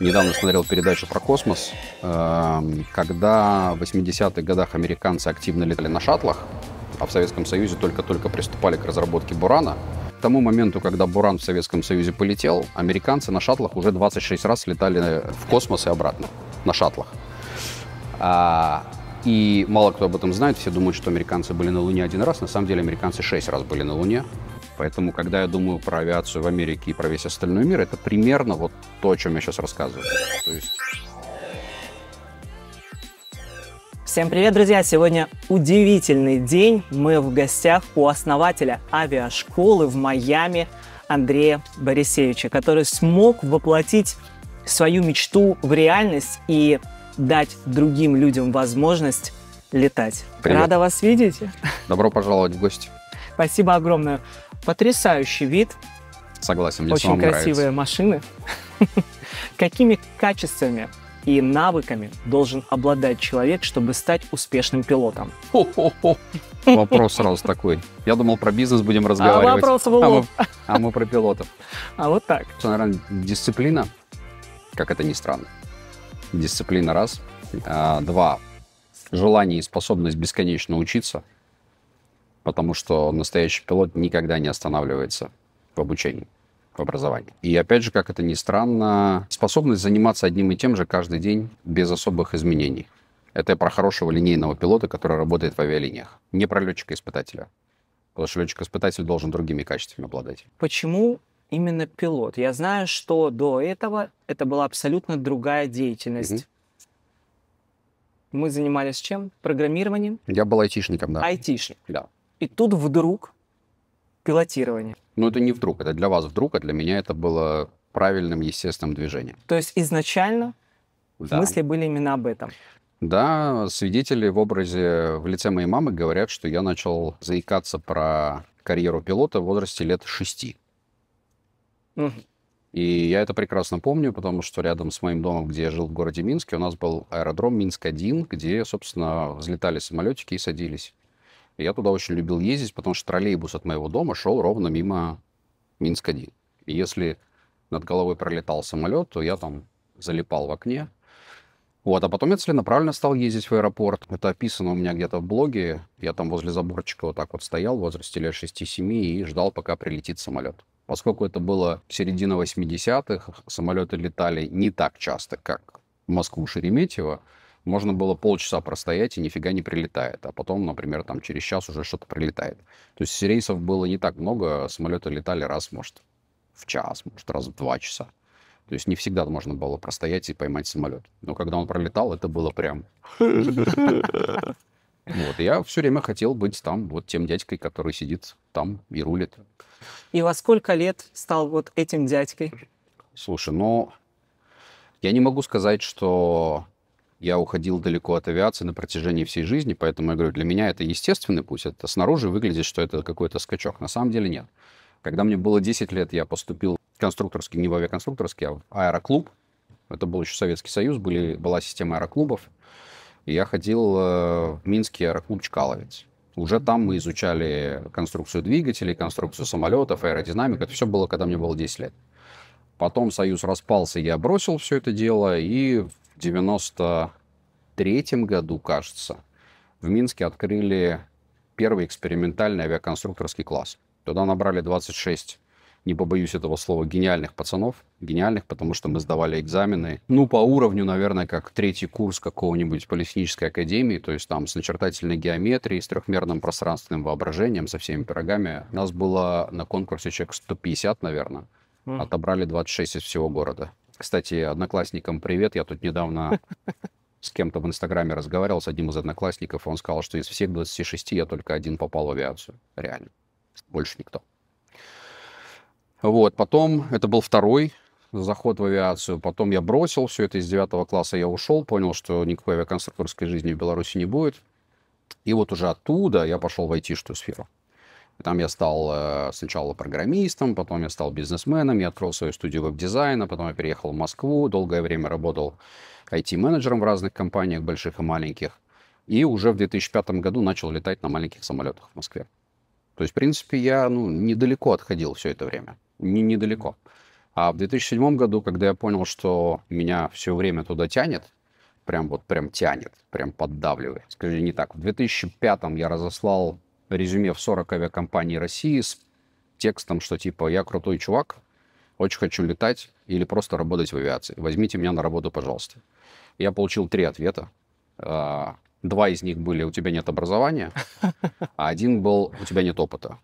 недавно смотрел передачу про космос, эм, когда в 80-х годах американцы активно летали на шаттлах, а в Советском Союзе только-только приступали к разработке «Бурана», к тому моменту, когда «Буран» в Советском Союзе полетел, американцы на шаттлах уже 26 раз летали в космос и обратно, на шаттлах. А, и мало кто об этом знает, все думают, что американцы были на Луне один раз, на самом деле американцы шесть раз были на Луне, Поэтому, когда я думаю про авиацию в Америке и про весь остальной мир, это примерно вот то, о чем я сейчас рассказываю. То есть... Всем привет, друзья! Сегодня удивительный день. Мы в гостях у основателя авиашколы в Майами Андрея Борисевича, который смог воплотить свою мечту в реальность и дать другим людям возможность летать. Привет. Рада вас видеть. Добро пожаловать в гости. Спасибо огромное. Потрясающий вид. Согласен, мне Очень красивые нравится. машины. Какими качествами и навыками должен обладать человек, чтобы стать успешным пилотом? Вопрос сразу такой. Я думал, про бизнес будем а разговаривать. А вопрос в А мы, а мы про пилотов. А вот так. Что, наверное, дисциплина, как это ни странно. Дисциплина раз. А, два. Желание и способность бесконечно учиться – потому что настоящий пилот никогда не останавливается в обучении, в образовании. И опять же, как это ни странно, способность заниматься одним и тем же каждый день без особых изменений. Это про хорошего линейного пилота, который работает в авиалиниях, не про летчика-испытателя. Потому что летчик-испытатель должен другими качествами обладать. Почему именно пилот? Я знаю, что до этого это была абсолютно другая деятельность. Угу. Мы занимались чем? Программированием? Я был айтишником, да. Айтишник. Да. И тут вдруг пилотирование. Ну, это не вдруг, это для вас вдруг, а для меня это было правильным, естественным движением. То есть изначально да. мысли были именно об этом? Да, свидетели в образе, в лице моей мамы говорят, что я начал заикаться про карьеру пилота в возрасте лет шести. Угу. И я это прекрасно помню, потому что рядом с моим домом, где я жил в городе Минске, у нас был аэродром Минск-1, где, собственно, взлетали самолетики и садились я туда очень любил ездить, потому что троллейбус от моего дома шел ровно мимо Минска-1. И если над головой пролетал самолет, то я там залипал в окне. Вот, а потом я целенаправленно стал ездить в аэропорт. Это описано у меня где-то в блоге. Я там возле заборчика вот так вот стоял в возрасте лет 6-7 и ждал, пока прилетит самолет. Поскольку это было середина 80-х, самолеты летали не так часто, как в Москву Шереметьево, можно было полчаса простоять и нифига не прилетает. А потом, например, там через час уже что-то прилетает. То есть рейсов было не так много, самолеты летали раз, может, в час, может, раз в два часа. То есть не всегда можно было простоять и поймать самолет. Но когда он пролетал, это было прям... Вот, я все время хотел быть там, вот тем дядькой, который сидит там и рулит. И во сколько лет стал вот этим дядькой? Слушай, ну, я не могу сказать, что я уходил далеко от авиации на протяжении всей жизни, поэтому я говорю, для меня это естественный путь. Это снаружи выглядит, что это какой-то скачок. На самом деле нет. Когда мне было 10 лет, я поступил конструкторский, не в авиаконструкторский, а в аэроклуб. Это был еще Советский Союз, были, была система аэроклубов. И я ходил э, в Минский аэроклуб «Чкаловец». Уже там мы изучали конструкцию двигателей, конструкцию самолетов, аэродинамику. Это все было, когда мне было 10 лет. Потом Союз распался, я бросил все это дело и в 93 году, кажется, в Минске открыли первый экспериментальный авиаконструкторский класс. Туда набрали 26 не побоюсь этого слова, гениальных пацанов. Гениальных, потому что мы сдавали экзамены, ну, по уровню, наверное, как третий курс какого-нибудь политехнической академии, то есть там с начертательной геометрией, с трехмерным пространственным воображением, со всеми пирогами. Нас было на конкурсе человек 150, наверное. Отобрали 26 из всего города. Кстати, одноклассникам привет. Я тут недавно с кем-то в Инстаграме разговаривал, с одним из одноклассников, и он сказал, что из всех 26 я только один попал в авиацию. Реально. Больше никто. Вот, потом, это был второй заход в авиацию. Потом я бросил все это из девятого класса, я ушел, понял, что никакой авиаконструкторской жизни в Беларуси не будет. И вот уже оттуда я пошел в айтишную сферу. Там я стал э, сначала программистом, потом я стал бизнесменом, я открыл свою студию веб-дизайна, потом я переехал в Москву, долгое время работал IT-менеджером в разных компаниях, больших и маленьких. И уже в 2005 году начал летать на маленьких самолетах в Москве. То есть, в принципе, я ну, недалеко отходил все это время. Не, недалеко. А в 2007 году, когда я понял, что меня все время туда тянет, прям вот прям тянет, прям поддавливает. Скажи, не так. В 2005 я разослал резюме в 40 авиакомпаний России с текстом, что типа «Я крутой чувак, очень хочу летать или просто работать в авиации. Возьмите меня на работу, пожалуйста». Я получил три ответа. А, два из них были «У тебя нет образования», а один был «У тебя нет опыта».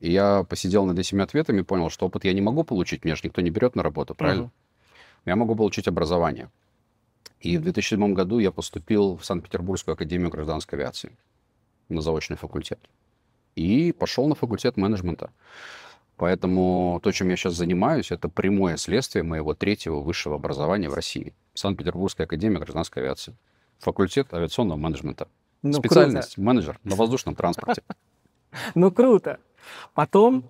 И я посидел над этими ответами и понял, что опыт я не могу получить, меня же никто не берет на работу, правильно? Угу. Я могу получить образование. И в 2007 году я поступил в Санкт-Петербургскую академию гражданской авиации на заочный факультет и пошел на факультет менеджмента. Поэтому то, чем я сейчас занимаюсь, это прямое следствие моего третьего высшего образования в России. Санкт-Петербургская академия гражданской авиации. Факультет авиационного менеджмента. Ну, Специальность круто. менеджер на воздушном транспорте. Ну круто. Потом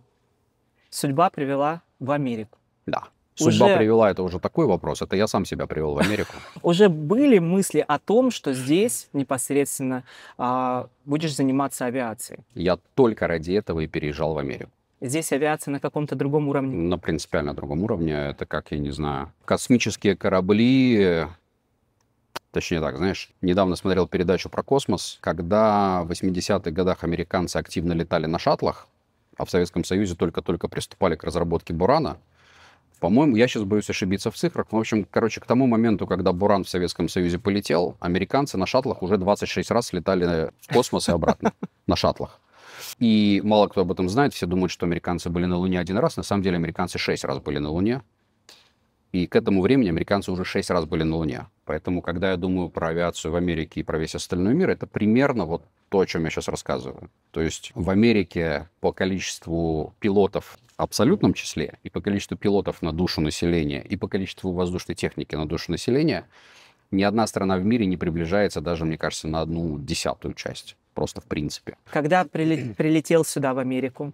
судьба привела в Америку. Да. Судьба уже... привела, это уже такой вопрос, это я сам себя привел в Америку. Уже были мысли о том, что здесь непосредственно а, будешь заниматься авиацией? Я только ради этого и переезжал в Америку. Здесь авиация на каком-то другом уровне? На принципиально другом уровне. Это как, я не знаю, космические корабли, Точнее так, знаешь, недавно смотрел передачу про космос, когда в 80-х годах американцы активно летали на шаттлах, а в Советском Союзе только-только приступали к разработке «Бурана», по-моему, я сейчас боюсь ошибиться в цифрах. В общем, короче, к тому моменту, когда Буран в Советском Союзе полетел, американцы на шаттлах уже 26 раз летали в космос и обратно на шаттлах. И мало кто об этом знает, все думают, что американцы были на Луне один раз. На самом деле американцы шесть раз были на Луне. И к этому времени американцы уже шесть раз были на Луне. Поэтому, когда я думаю про авиацию в Америке и про весь остальной мир, это примерно вот то, о чем я сейчас рассказываю. То есть в Америке по количеству пилотов в абсолютном числе и по количеству пилотов на душу населения и по количеству воздушной техники на душу населения ни одна страна в мире не приближается даже, мне кажется, на одну десятую часть. Просто в принципе. Когда прилетел сюда, в Америку?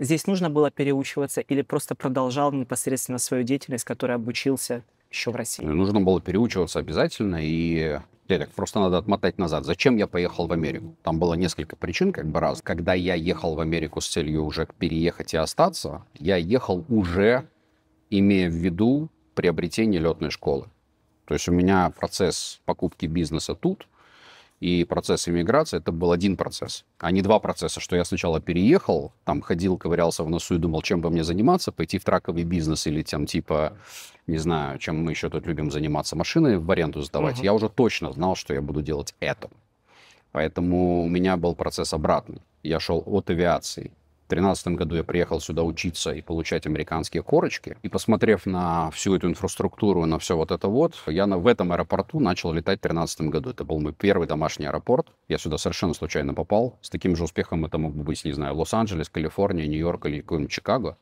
Здесь нужно было переучиваться или просто продолжал непосредственно свою деятельность, которой обучился еще в России? Ну, нужно было переучиваться обязательно, и да, так просто надо отмотать назад. Зачем я поехал в Америку? Там было несколько причин, как бы раз. Когда я ехал в Америку с целью уже переехать и остаться, я ехал уже имея в виду приобретение летной школы. То есть у меня процесс покупки бизнеса тут и процесс иммиграции, это был один процесс, а не два процесса, что я сначала переехал, там ходил, ковырялся в носу и думал, чем бы мне заниматься, пойти в траковый бизнес или там типа, не знаю, чем мы еще тут любим заниматься, машины в аренду сдавать. Uh-huh. Я уже точно знал, что я буду делать это. Поэтому у меня был процесс обратный. Я шел от авиации. 2013 году я приехал сюда учиться и получать американские корочки. И посмотрев на всю эту инфраструктуру, на все вот это вот, я на, в этом аэропорту начал летать в 2013 году. Это был мой первый домашний аэропорт. Я сюда совершенно случайно попал. С таким же успехом это мог бы быть, не знаю, Лос-Анджелес, Калифорния, Нью-Йорк или какой-нибудь Чикаго.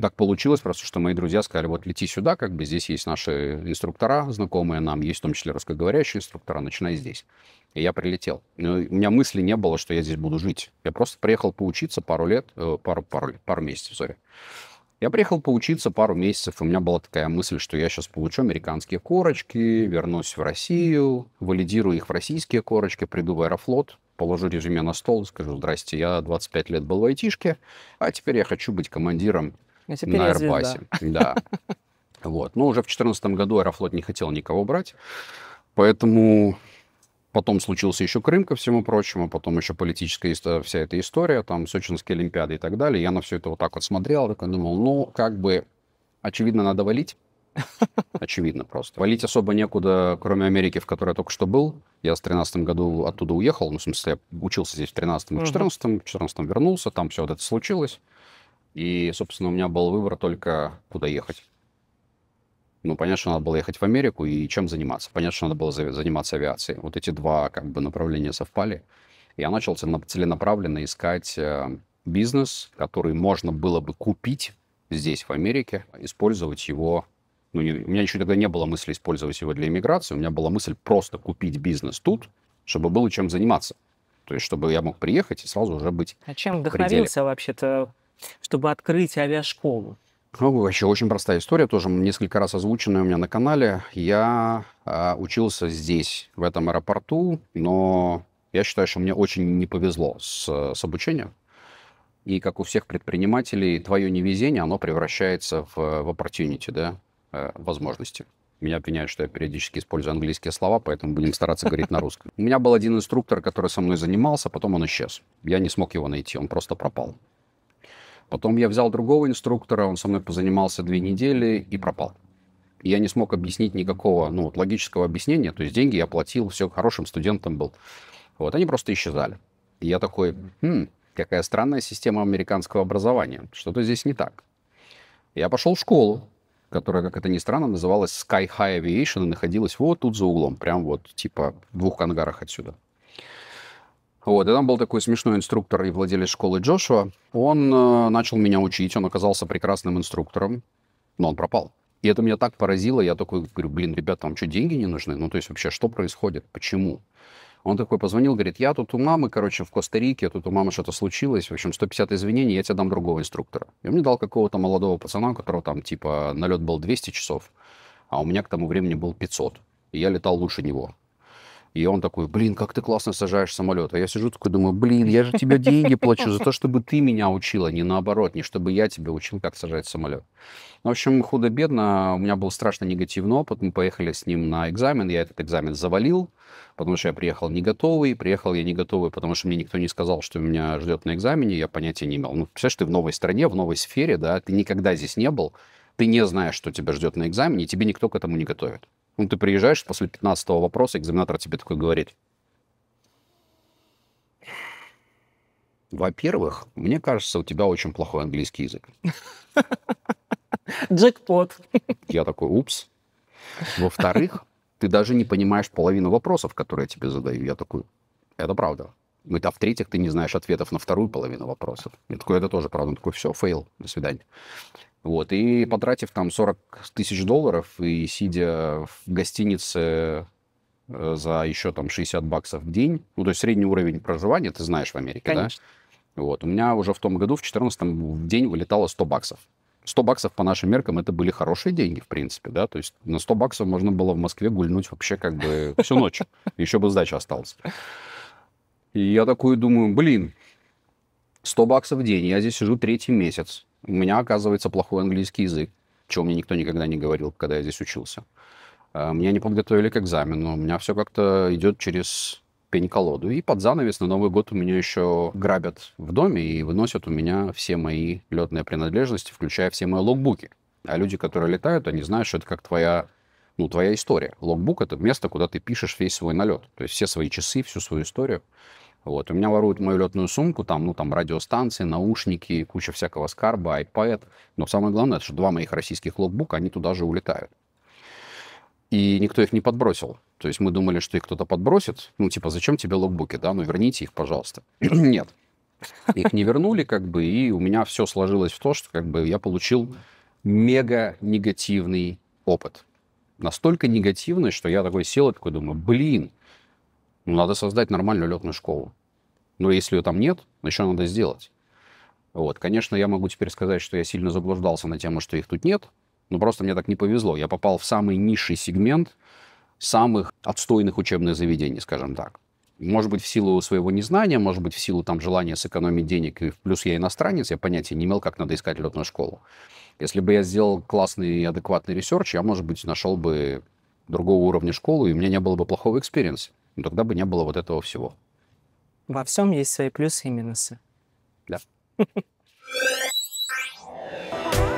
Так получилось просто, что мои друзья сказали, вот лети сюда, как бы здесь есть наши инструктора, знакомые нам, есть в том числе русскоговорящие инструктора, начинай здесь. И я прилетел. Но ну, у меня мысли не было, что я здесь буду жить. Я просто приехал поучиться пару лет, э, пару, пару, пару месяцев, сори. Я приехал поучиться пару месяцев, и у меня была такая мысль, что я сейчас получу американские корочки, вернусь в Россию, валидирую их в российские корочки, приду в Аэрофлот, положу резюме на стол и скажу, здрасте, я 25 лет был в айтишке, а теперь я хочу быть командиром а на Airbus. Да. Вот. Но ну, уже в 2014 году Аэрофлот не хотел никого брать, поэтому потом случился еще Крым, ко всему прочему, потом еще политическая вся эта история, там, Сочинские Олимпиады и так далее. Я на все это вот так вот смотрел, так думал, ну, как бы, очевидно, надо валить. Очевидно просто. Валить особо некуда, кроме Америки, в которой я только что был. Я с 13 году оттуда уехал, ну, в смысле, я учился здесь в 13 и 14 в 14 вернулся, там все вот это случилось. И, собственно, у меня был выбор только куда ехать. Ну, понятно, что надо было ехать в Америку и чем заниматься. Понятно, что надо было заниматься авиацией. Вот эти два как бы направления совпали. Я начал целенаправленно искать э, бизнес, который можно было бы купить здесь, в Америке, использовать его ну, не, у меня еще тогда не было мысли использовать его для иммиграции, у меня была мысль просто купить бизнес тут, чтобы было чем заниматься. То есть, чтобы я мог приехать и сразу уже быть. А чем вдохновился вообще-то чтобы открыть авиашколу? Ну, вообще очень простая история, тоже несколько раз озвученная у меня на канале. Я э, учился здесь, в этом аэропорту, но я считаю, что мне очень не повезло с, с обучением. И как у всех предпринимателей, твое невезение, оно превращается в, в opportunity, да, э, возможности. Меня обвиняют, что я периодически использую английские слова, поэтому будем стараться говорить на русском. У меня был один инструктор, который со мной занимался, потом он исчез. Я не смог его найти, он просто пропал. Потом я взял другого инструктора, он со мной позанимался две недели и пропал. я не смог объяснить никакого ну, вот, логического объяснения. То есть деньги я платил, все, хорошим студентом был. Вот, они просто исчезали. И я такой, хм, какая странная система американского образования. Что-то здесь не так. Я пошел в школу, которая, как это ни странно, называлась Sky High Aviation и находилась вот тут за углом, прям вот типа в двух ангарах отсюда. Вот, и там был такой смешной инструктор и владелец школы Джошуа. Он э, начал меня учить, он оказался прекрасным инструктором, но он пропал. И это меня так поразило, я такой говорю, блин, ребят, там что, деньги не нужны? Ну, то есть вообще, что происходит? Почему? Он такой позвонил, говорит, я тут у мамы, короче, в Коста-Рике, тут у мамы что-то случилось, в общем, 150 извинений, я тебе дам другого инструктора. И он мне дал какого-то молодого пацана, у которого там, типа, налет был 200 часов, а у меня к тому времени был 500, и я летал лучше него. И он такой, блин, как ты классно сажаешь самолет. А я сижу такой, думаю, блин, я же тебе деньги плачу за то, чтобы ты меня учила, не наоборот, не чтобы я тебя учил, как сажать самолет. В общем, худо-бедно, у меня был страшно негативный опыт. Мы поехали с ним на экзамен, я этот экзамен завалил, потому что я приехал не готовый. Приехал я не готовый, потому что мне никто не сказал, что меня ждет на экзамене, я понятия не имел. Ну, представляешь, ты в новой стране, в новой сфере, да, ты никогда здесь не был, ты не знаешь, что тебя ждет на экзамене, и тебе никто к этому не готовит. Ну, ты приезжаешь после 15 вопроса, экзаменатор тебе такой говорит. Во-первых, мне кажется, у тебя очень плохой английский язык. Джекпот. Я такой, упс. Во-вторых, ты даже не понимаешь половину вопросов, которые я тебе задаю. Я такой, это правда. Говорит, ну, а в-третьих, ты не знаешь ответов на вторую половину вопросов. Я такой, это тоже правда. Он такой, все, фейл, до свидания. Вот, и потратив там 40 тысяч долларов и сидя в гостинице э, за еще там 60 баксов в день, ну, то есть средний уровень проживания, ты знаешь, в Америке, Конечно. да? Вот, у меня уже в том году, в 14 в день вылетало 100 баксов. 100 баксов по нашим меркам это были хорошие деньги, в принципе, да, то есть на 100 баксов можно было в Москве гульнуть вообще как бы всю ночь, еще бы сдача осталась. И я такой думаю, блин, 100 баксов в день, я здесь сижу третий месяц, у меня, оказывается, плохой английский язык, чего мне никто никогда не говорил, когда я здесь учился. А, меня не подготовили к экзамену, у меня все как-то идет через пень колоду. И под занавес на Новый год у меня еще грабят в доме и выносят у меня все мои летные принадлежности, включая все мои логбуки. А люди, которые летают, они знают, что это как твоя, ну, твоя история. Логбук — это место, куда ты пишешь весь свой налет. То есть все свои часы, всю свою историю. Вот. У меня воруют мою летную сумку, там, ну, там, радиостанции, наушники, куча всякого скарба, iPad. Но самое главное, это что два моих российских локбука, они туда же улетают. И никто их не подбросил. То есть мы думали, что их кто-то подбросит. Ну, типа, зачем тебе локбуки, да? Ну, верните их, пожалуйста. Нет. Их не вернули, как бы, и у меня все сложилось в то, что, как бы, я получил мега негативный опыт. Настолько негативный, что я такой сел и такой думаю, блин, ну, надо создать нормальную летную школу. Но если ее там нет, еще надо сделать. Вот, конечно, я могу теперь сказать, что я сильно заблуждался на тему, что их тут нет, но просто мне так не повезло. Я попал в самый низший сегмент самых отстойных учебных заведений, скажем так. Может быть, в силу своего незнания, может быть, в силу там желания сэкономить денег, и плюс я иностранец, я понятия не имел, как надо искать летную школу. Если бы я сделал классный и адекватный ресерч, я, может быть, нашел бы другого уровня школу, и у меня не было бы плохого экспириенса но ну, тогда бы не было вот этого всего. Во всем есть свои плюсы и минусы. Да.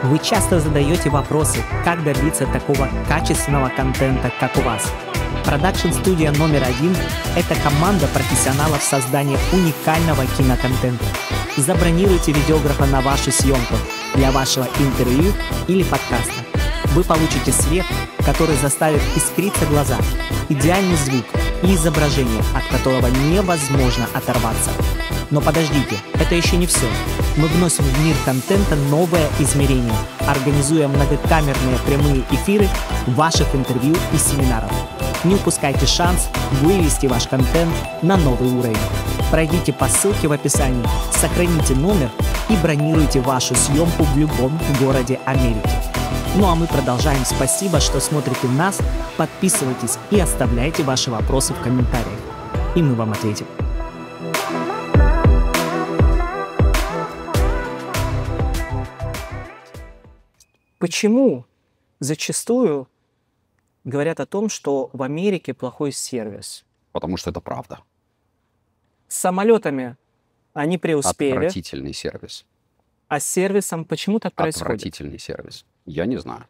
Вы часто задаете вопросы, как добиться такого качественного контента, как у вас. Продакшн-студия номер один – это команда профессионалов создания уникального киноконтента. Забронируйте видеографа на вашу съемку, для вашего интервью или подкаста. Вы получите свет, который заставит искриться глаза, идеальный звук – и изображение, от которого невозможно оторваться. Но подождите, это еще не все. Мы вносим в мир контента новое измерение, организуя многокамерные прямые эфиры ваших интервью и семинаров. Не упускайте шанс вывести ваш контент на новый уровень. Пройдите по ссылке в описании, сохраните номер и бронируйте вашу съемку в любом городе Америки. Ну а мы продолжаем. Спасибо, что смотрите нас. Подписывайтесь и оставляйте ваши вопросы в комментариях. И мы вам ответим. Почему зачастую говорят о том, что в Америке плохой сервис? Потому что это правда. С самолетами они преуспели. Отвратительный сервис а с сервисом почему так происходит? Отвратительный сервис. Я не знаю.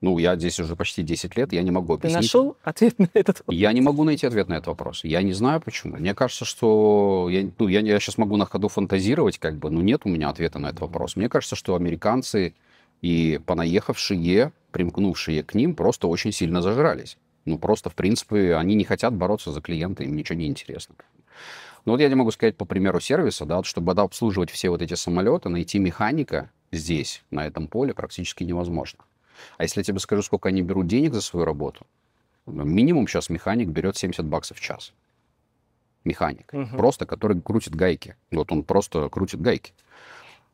Ну, я здесь уже почти 10 лет, я не могу объяснить. Ты нашел ответ на этот вопрос? Я не могу найти ответ на этот вопрос. Я не знаю, почему. Мне кажется, что... Я, ну, я, я сейчас могу на ходу фантазировать, как бы, но нет у меня ответа на этот вопрос. Мне кажется, что американцы и понаехавшие, примкнувшие к ним, просто очень сильно зажрались. Ну, просто, в принципе, они не хотят бороться за клиента, им ничего не интересно. Ну вот я не могу сказать по примеру сервиса, да, вот, чтобы обслуживать все вот эти самолеты, найти механика здесь, на этом поле, практически невозможно. А если я тебе скажу, сколько они берут денег за свою работу, ну, минимум сейчас механик берет 70 баксов в час. Механик. Угу. Просто, который крутит гайки. Вот он просто крутит гайки.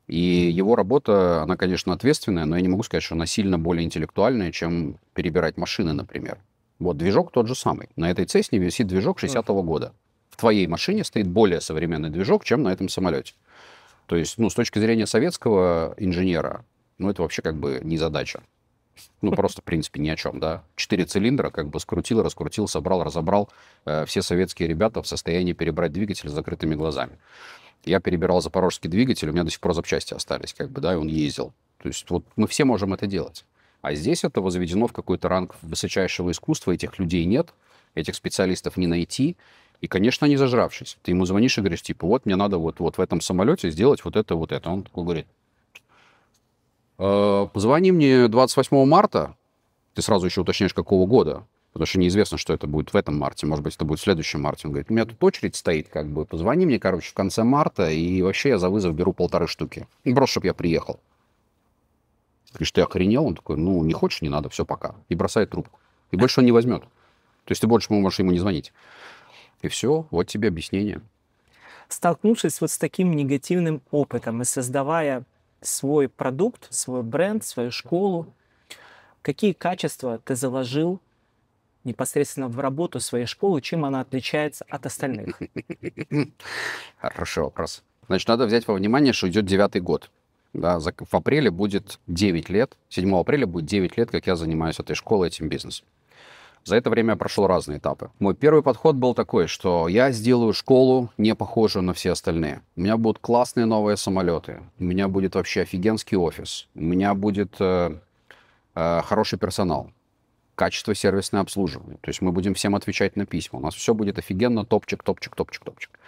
И его работа, она, конечно, ответственная, но я не могу сказать, что она сильно более интеллектуальная, чем перебирать машины, например. Вот движок тот же самый. На этой Цесне висит движок 60-го года в твоей машине стоит более современный движок, чем на этом самолете. То есть, ну, с точки зрения советского инженера, ну, это вообще как бы не задача. Ну, просто, в принципе, ни о чем, да. Четыре цилиндра, как бы скрутил, раскрутил, собрал, разобрал. Э, все советские ребята в состоянии перебрать двигатель с закрытыми глазами. Я перебирал запорожский двигатель, у меня до сих пор запчасти остались, как бы, да, и он ездил. То есть вот мы все можем это делать. А здесь это возведено в какой-то ранг высочайшего искусства, этих людей нет, этих специалистов не найти, и, конечно, не зажравшись. Ты ему звонишь и говоришь, типа, вот мне надо вот, вот в этом самолете сделать вот это, вот это. Он такой говорит, э, позвони мне 28 марта, ты сразу еще уточняешь, какого года, потому что неизвестно, что это будет в этом марте, может быть, это будет в следующем марте. Он говорит, у меня тут очередь стоит, как бы, позвони мне, короче, в конце марта, и вообще я за вызов беру полторы штуки. Ну, просто, чтобы я приехал. Ты что ты охренел? Он такой, ну, не хочешь, не надо, все, пока. И бросает трубку. И больше он не возьмет. То есть ты больше можешь ему не звонить. И все, вот тебе объяснение. Столкнувшись вот с таким негативным опытом и создавая свой продукт, свой бренд, свою школу, какие качества ты заложил непосредственно в работу своей школы, чем она отличается от остальных? Хороший вопрос. Значит, надо взять во внимание, что идет девятый год. Да, в апреле будет 9 лет, 7 апреля будет 9 лет, как я занимаюсь этой школой, этим бизнесом. За это время я прошел разные этапы. Мой первый подход был такой, что я сделаю школу не похожую на все остальные. У меня будут классные новые самолеты, у меня будет вообще офигенский офис, у меня будет э, э, хороший персонал, качество сервисное обслуживание. То есть мы будем всем отвечать на письма. У нас все будет офигенно, топчик, топчик, топчик, топчик.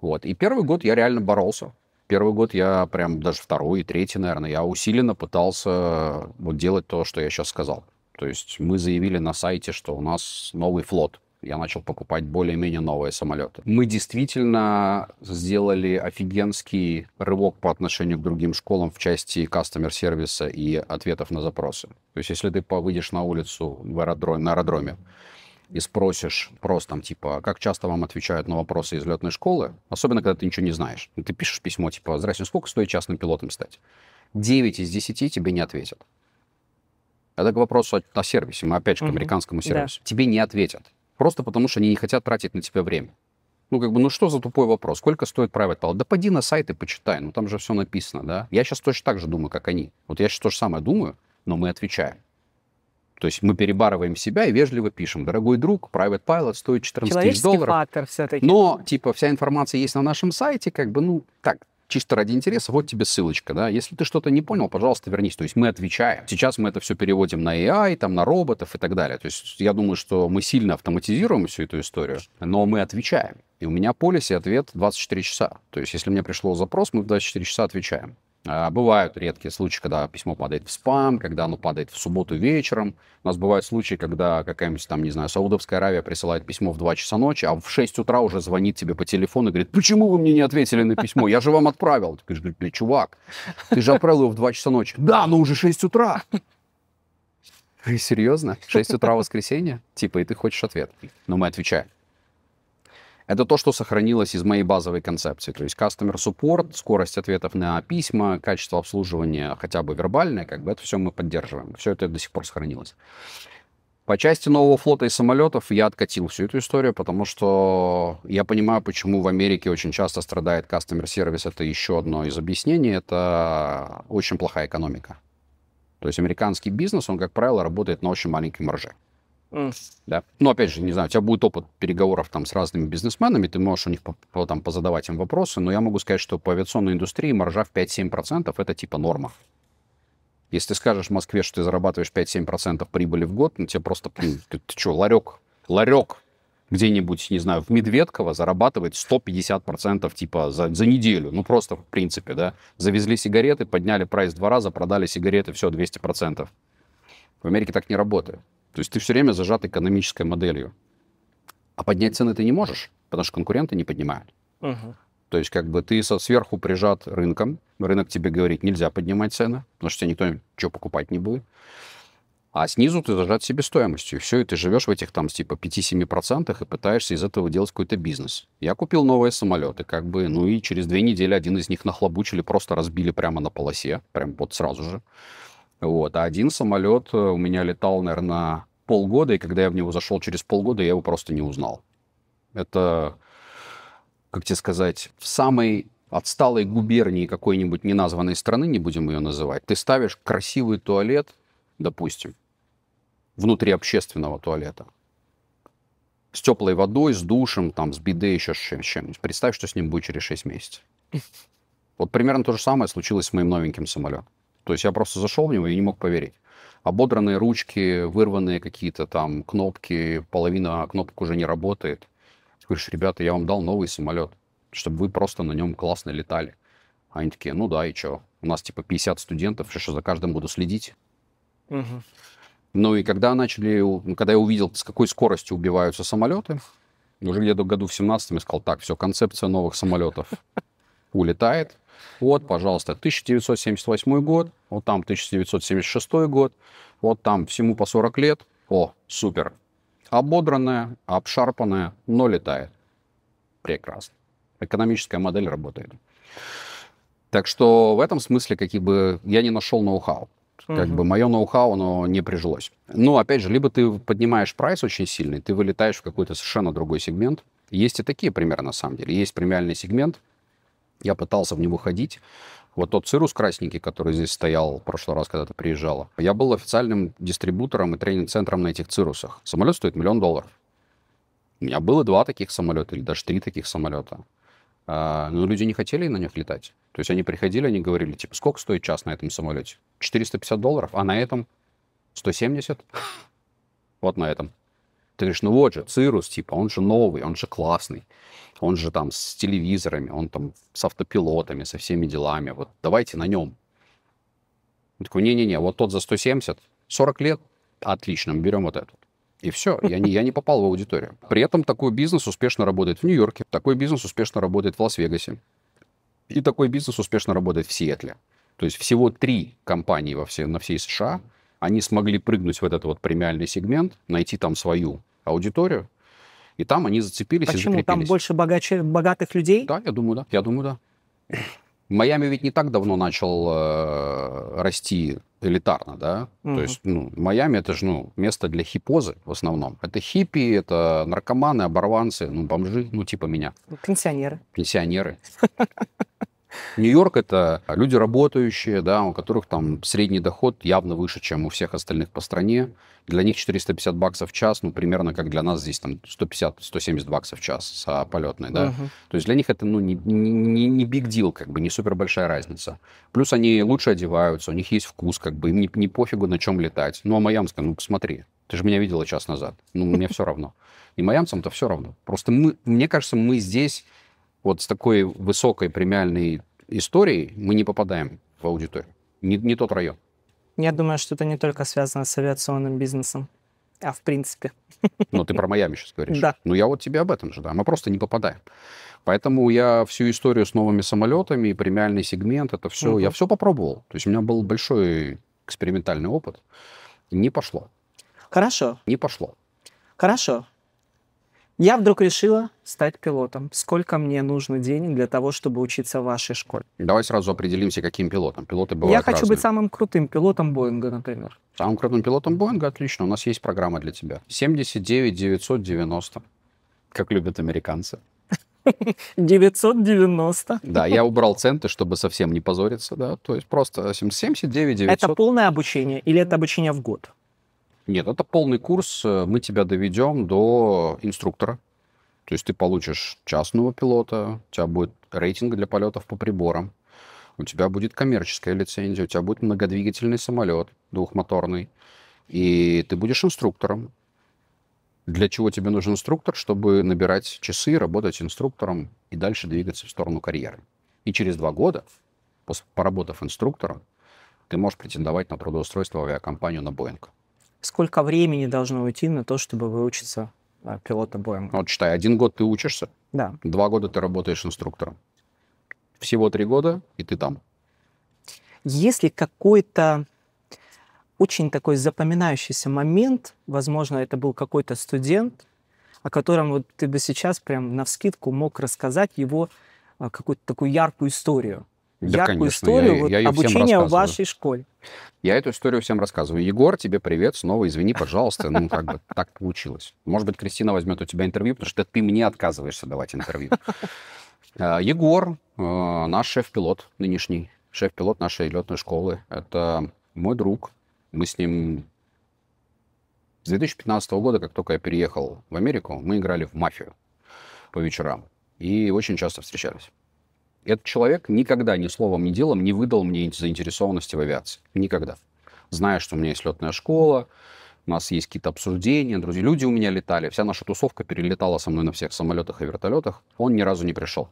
Вот. И первый год я реально боролся. Первый год я прям даже второй и третий, наверное, я усиленно пытался э, вот делать то, что я сейчас сказал. То есть мы заявили на сайте, что у нас новый флот. Я начал покупать более-менее новые самолеты. Мы действительно сделали офигенский рывок по отношению к другим школам в части кастомер-сервиса и ответов на запросы. То есть если ты выйдешь на улицу в аэродроме, на аэродроме и спросишь просто там, типа, «А как часто вам отвечают на вопросы из летной школы, особенно когда ты ничего не знаешь. Ты пишешь письмо, типа, здрасте, сколько стоит частным пилотом стать? 9 из 10 тебе не ответят. Это к вопросу о, о сервисе. Мы опять же к американскому сервису. Да. Тебе не ответят. Просто потому, что они не хотят тратить на тебя время. Ну, как бы, ну что за тупой вопрос? Сколько стоит private pilot? Да поди на сайт и почитай, ну там же все написано, да? Я сейчас точно так же думаю, как они. Вот я сейчас то же самое думаю, но мы отвечаем. То есть мы перебарываем себя и вежливо пишем. Дорогой друг, private pilot стоит 14 тысяч долларов. фактор все-таки. Но, типа, вся информация есть на нашем сайте, как бы, ну, так, чисто ради интереса, вот тебе ссылочка, да. Если ты что-то не понял, пожалуйста, вернись. То есть мы отвечаем. Сейчас мы это все переводим на AI, там, на роботов и так далее. То есть я думаю, что мы сильно автоматизируем всю эту историю, но мы отвечаем. И у меня полис и ответ 24 часа. То есть если мне пришел запрос, мы в 24 часа отвечаем. А, бывают редкие случаи, когда письмо падает в спам, когда оно падает в субботу вечером. У нас бывают случаи, когда какая-нибудь там, не знаю, Саудовская Аравия присылает письмо в 2 часа ночи, а в 6 утра уже звонит тебе по телефону и говорит, почему вы мне не ответили на письмо? Я же вам отправил. Ты говоришь, блин, чувак, ты же отправил его в 2 часа ночи. Да, но уже 6 утра. Ты серьезно? 6 утра воскресенье? Типа, и ты хочешь ответ. Но мы отвечаем. Это то, что сохранилось из моей базовой концепции. То есть customer support, скорость ответов на письма, качество обслуживания хотя бы вербальное, как бы это все мы поддерживаем. Все это до сих пор сохранилось. По части нового флота и самолетов я откатил всю эту историю, потому что я понимаю, почему в Америке очень часто страдает customer сервис. Это еще одно из объяснений. Это очень плохая экономика. То есть американский бизнес, он, как правило, работает на очень маленькой марже. Да. Но опять же, не знаю, у тебя будет опыт переговоров там с разными бизнесменами, ты можешь у них по, по, там позадавать им вопросы, но я могу сказать, что по авиационной индустрии маржа в 5-7% это типа норма. Если ты скажешь в Москве, что ты зарабатываешь 5-7% прибыли в год, ну тебе просто, ну, ты что, ларек, ларек где-нибудь, не знаю, в Медведково зарабатывает 150% типа за, за неделю. Ну, просто в принципе, да. Завезли сигареты, подняли прайс два раза, продали сигареты, все, 200%. В Америке так не работает. То есть ты все время зажат экономической моделью. А поднять цены ты не можешь, потому что конкуренты не поднимают. Угу. То есть как бы ты сверху прижат рынком, рынок тебе говорит, нельзя поднимать цены, потому что тебе никто что покупать не будет. А снизу ты зажат себестоимостью. Все, и ты живешь в этих там типа 5-7% и пытаешься из этого делать какой-то бизнес. Я купил новые самолеты, как бы, ну и через две недели один из них нахлобучили, просто разбили прямо на полосе, прям вот сразу же. Вот. А один самолет э, у меня летал, наверное, полгода, и когда я в него зашел через полгода, я его просто не узнал. Это, как тебе сказать, в самой отсталой губернии какой-нибудь неназванной страны, не будем ее называть, ты ставишь красивый туалет, допустим, внутри общественного туалета, с теплой водой, с душем, там, с биде, еще с чем-нибудь. Представь, что с ним будет через 6 месяцев. Вот примерно то же самое случилось с моим новеньким самолетом. То есть я просто зашел в него и не мог поверить. Ободранные ручки, вырванные какие-то там кнопки, половина кнопок уже не работает. Ты говоришь, ребята, я вам дал новый самолет, чтобы вы просто на нем классно летали. они такие, ну да, и что? У нас типа 50 студентов, что, что за каждым буду следить? Угу. Ну и когда начали, ну, когда я увидел, с какой скоростью убиваются самолеты, уже где-то году в 17 я сказал, так, все, концепция новых самолетов улетает, вот, пожалуйста, 1978 год, вот там 1976 год, вот там всему по 40 лет. О, супер. Ободранная, обшарпанная, но летает. Прекрасно. Экономическая модель работает. Так что в этом смысле как бы я не нашел ноу-хау. Как Uh -huh. бы мое ноу-хау, оно не прижилось. Ну, опять же, либо ты поднимаешь прайс очень сильный, ты вылетаешь в какой-то совершенно другой сегмент. Есть и такие примеры, на самом деле. Есть премиальный сегмент, я пытался в него ходить. Вот тот цирус красненький, который здесь стоял в прошлый раз, когда ты приезжала, я был официальным дистрибутором и тренинг-центром на этих цирусах. Самолет стоит миллион долларов. У меня было два таких самолета или даже три таких самолета. А, но люди не хотели на них летать. То есть они приходили, они говорили, типа, сколько стоит час на этом самолете? 450 долларов, а на этом 170? Вот на этом. Ты говоришь, ну вот же, Цирус, типа, он же новый, он же классный. Он же там с телевизорами, он там с автопилотами, со всеми делами. Вот давайте на нем. Он такой, не-не-не, вот тот за 170, 40 лет, отлично, мы берем вот этот. И все, я не, я не попал в аудиторию. При этом такой бизнес успешно работает в Нью-Йорке, такой бизнес успешно работает в Лас-Вегасе, и такой бизнес успешно работает в Сиэтле. То есть всего три компании во все, на всей США, они смогли прыгнуть в этот вот премиальный сегмент, найти там свою аудиторию. И там они зацепились Почему? и закрепились. Там больше богаче, богатых людей? Да, я думаю, да. Я думаю, да. Майами ведь не так давно начал э, расти элитарно, да? mm То есть, ну, Майами это же, ну, место для хипозы в основном. Это хиппи, это наркоманы, оборванцы, ну, бомжи, ну, типа меня. Пенсионеры. Пенсионеры. Нью-Йорк это люди работающие, да, у которых там средний доход явно выше, чем у всех остальных по стране. Для них 450 баксов в час, ну, примерно как для нас здесь там 150-170 баксов в час а, полетной, да. Uh-huh. То есть для них это, ну, не биг не, не big deal, как бы, не супер большая разница. Плюс они лучше одеваются, у них есть вкус, как бы, им не, не пофигу, на чем летать. Ну, а Маямска, ну, посмотри, ты же меня видела час назад. Ну, мне все равно. И маямцам-то все равно. Просто мы, мне кажется, мы здесь вот с такой высокой премиальной историей мы не попадаем в аудиторию. Не, не тот район. Я думаю, что это не только связано с авиационным бизнесом, а в принципе. Ну, ты про Майами сейчас говоришь. Да. Ну, я вот тебе об этом же, да. Мы просто не попадаем. Поэтому я всю историю с новыми самолетами, премиальный сегмент, это все, угу. я все попробовал. То есть у меня был большой экспериментальный опыт. Не пошло. Хорошо. Не пошло. Хорошо. Я вдруг решила стать пилотом. Сколько мне нужно денег для того, чтобы учиться в вашей школе? Давай сразу определимся, каким пилотом. Пилоты бывают Я хочу разные. быть самым крутым пилотом Боинга, например. Самым крутым пилотом Боинга? Отлично, у нас есть программа для тебя. 79 990, как любят американцы. 990. Да, я убрал центы, чтобы совсем не позориться, да. То есть просто 79 900. Это полное обучение или это обучение в год? Нет, это полный курс. Э, мы тебя доведем до инструктора. То есть ты получишь частного пилота, у тебя будет рейтинг для полетов по приборам, у тебя будет коммерческая лицензия, у тебя будет многодвигательный самолет двухмоторный, и ты будешь инструктором. Для чего тебе нужен инструктор? Чтобы набирать часы, работать инструктором и дальше двигаться в сторону карьеры. И через два года, поработав инструктором, ты можешь претендовать на трудоустройство в авиакомпанию на Боинг. Сколько времени должно уйти на то, чтобы выучиться да, э, пилотом боем? Ну, вот читай, один год ты учишься, да. два года ты работаешь инструктором. Всего три года, и ты там. Если какой-то очень такой запоминающийся момент, возможно, это был какой-то студент, о котором вот ты бы сейчас прям на вскидку мог рассказать его э, какую-то такую яркую историю. Да, яркую конечно, историю я, вот, я обучения в вашей школе. Я эту историю всем рассказываю. Егор, тебе привет, снова извини, пожалуйста. Ну, как бы так получилось. Может быть, Кристина возьмет у тебя интервью, потому что ты мне отказываешься давать интервью. А, Егор, э, наш шеф-пилот нынешний, шеф-пилот нашей летной школы. Это мой друг. Мы с ним с 2015 года, как только я переехал в Америку, мы играли в мафию по вечерам. И очень часто встречались. Этот человек никогда ни словом, ни делом не выдал мне заинтересованности в авиации. Никогда. Зная, что у меня есть летная школа, у нас есть какие-то обсуждения, друзья, люди у меня летали, вся наша тусовка перелетала со мной на всех самолетах и вертолетах. Он ни разу не пришел.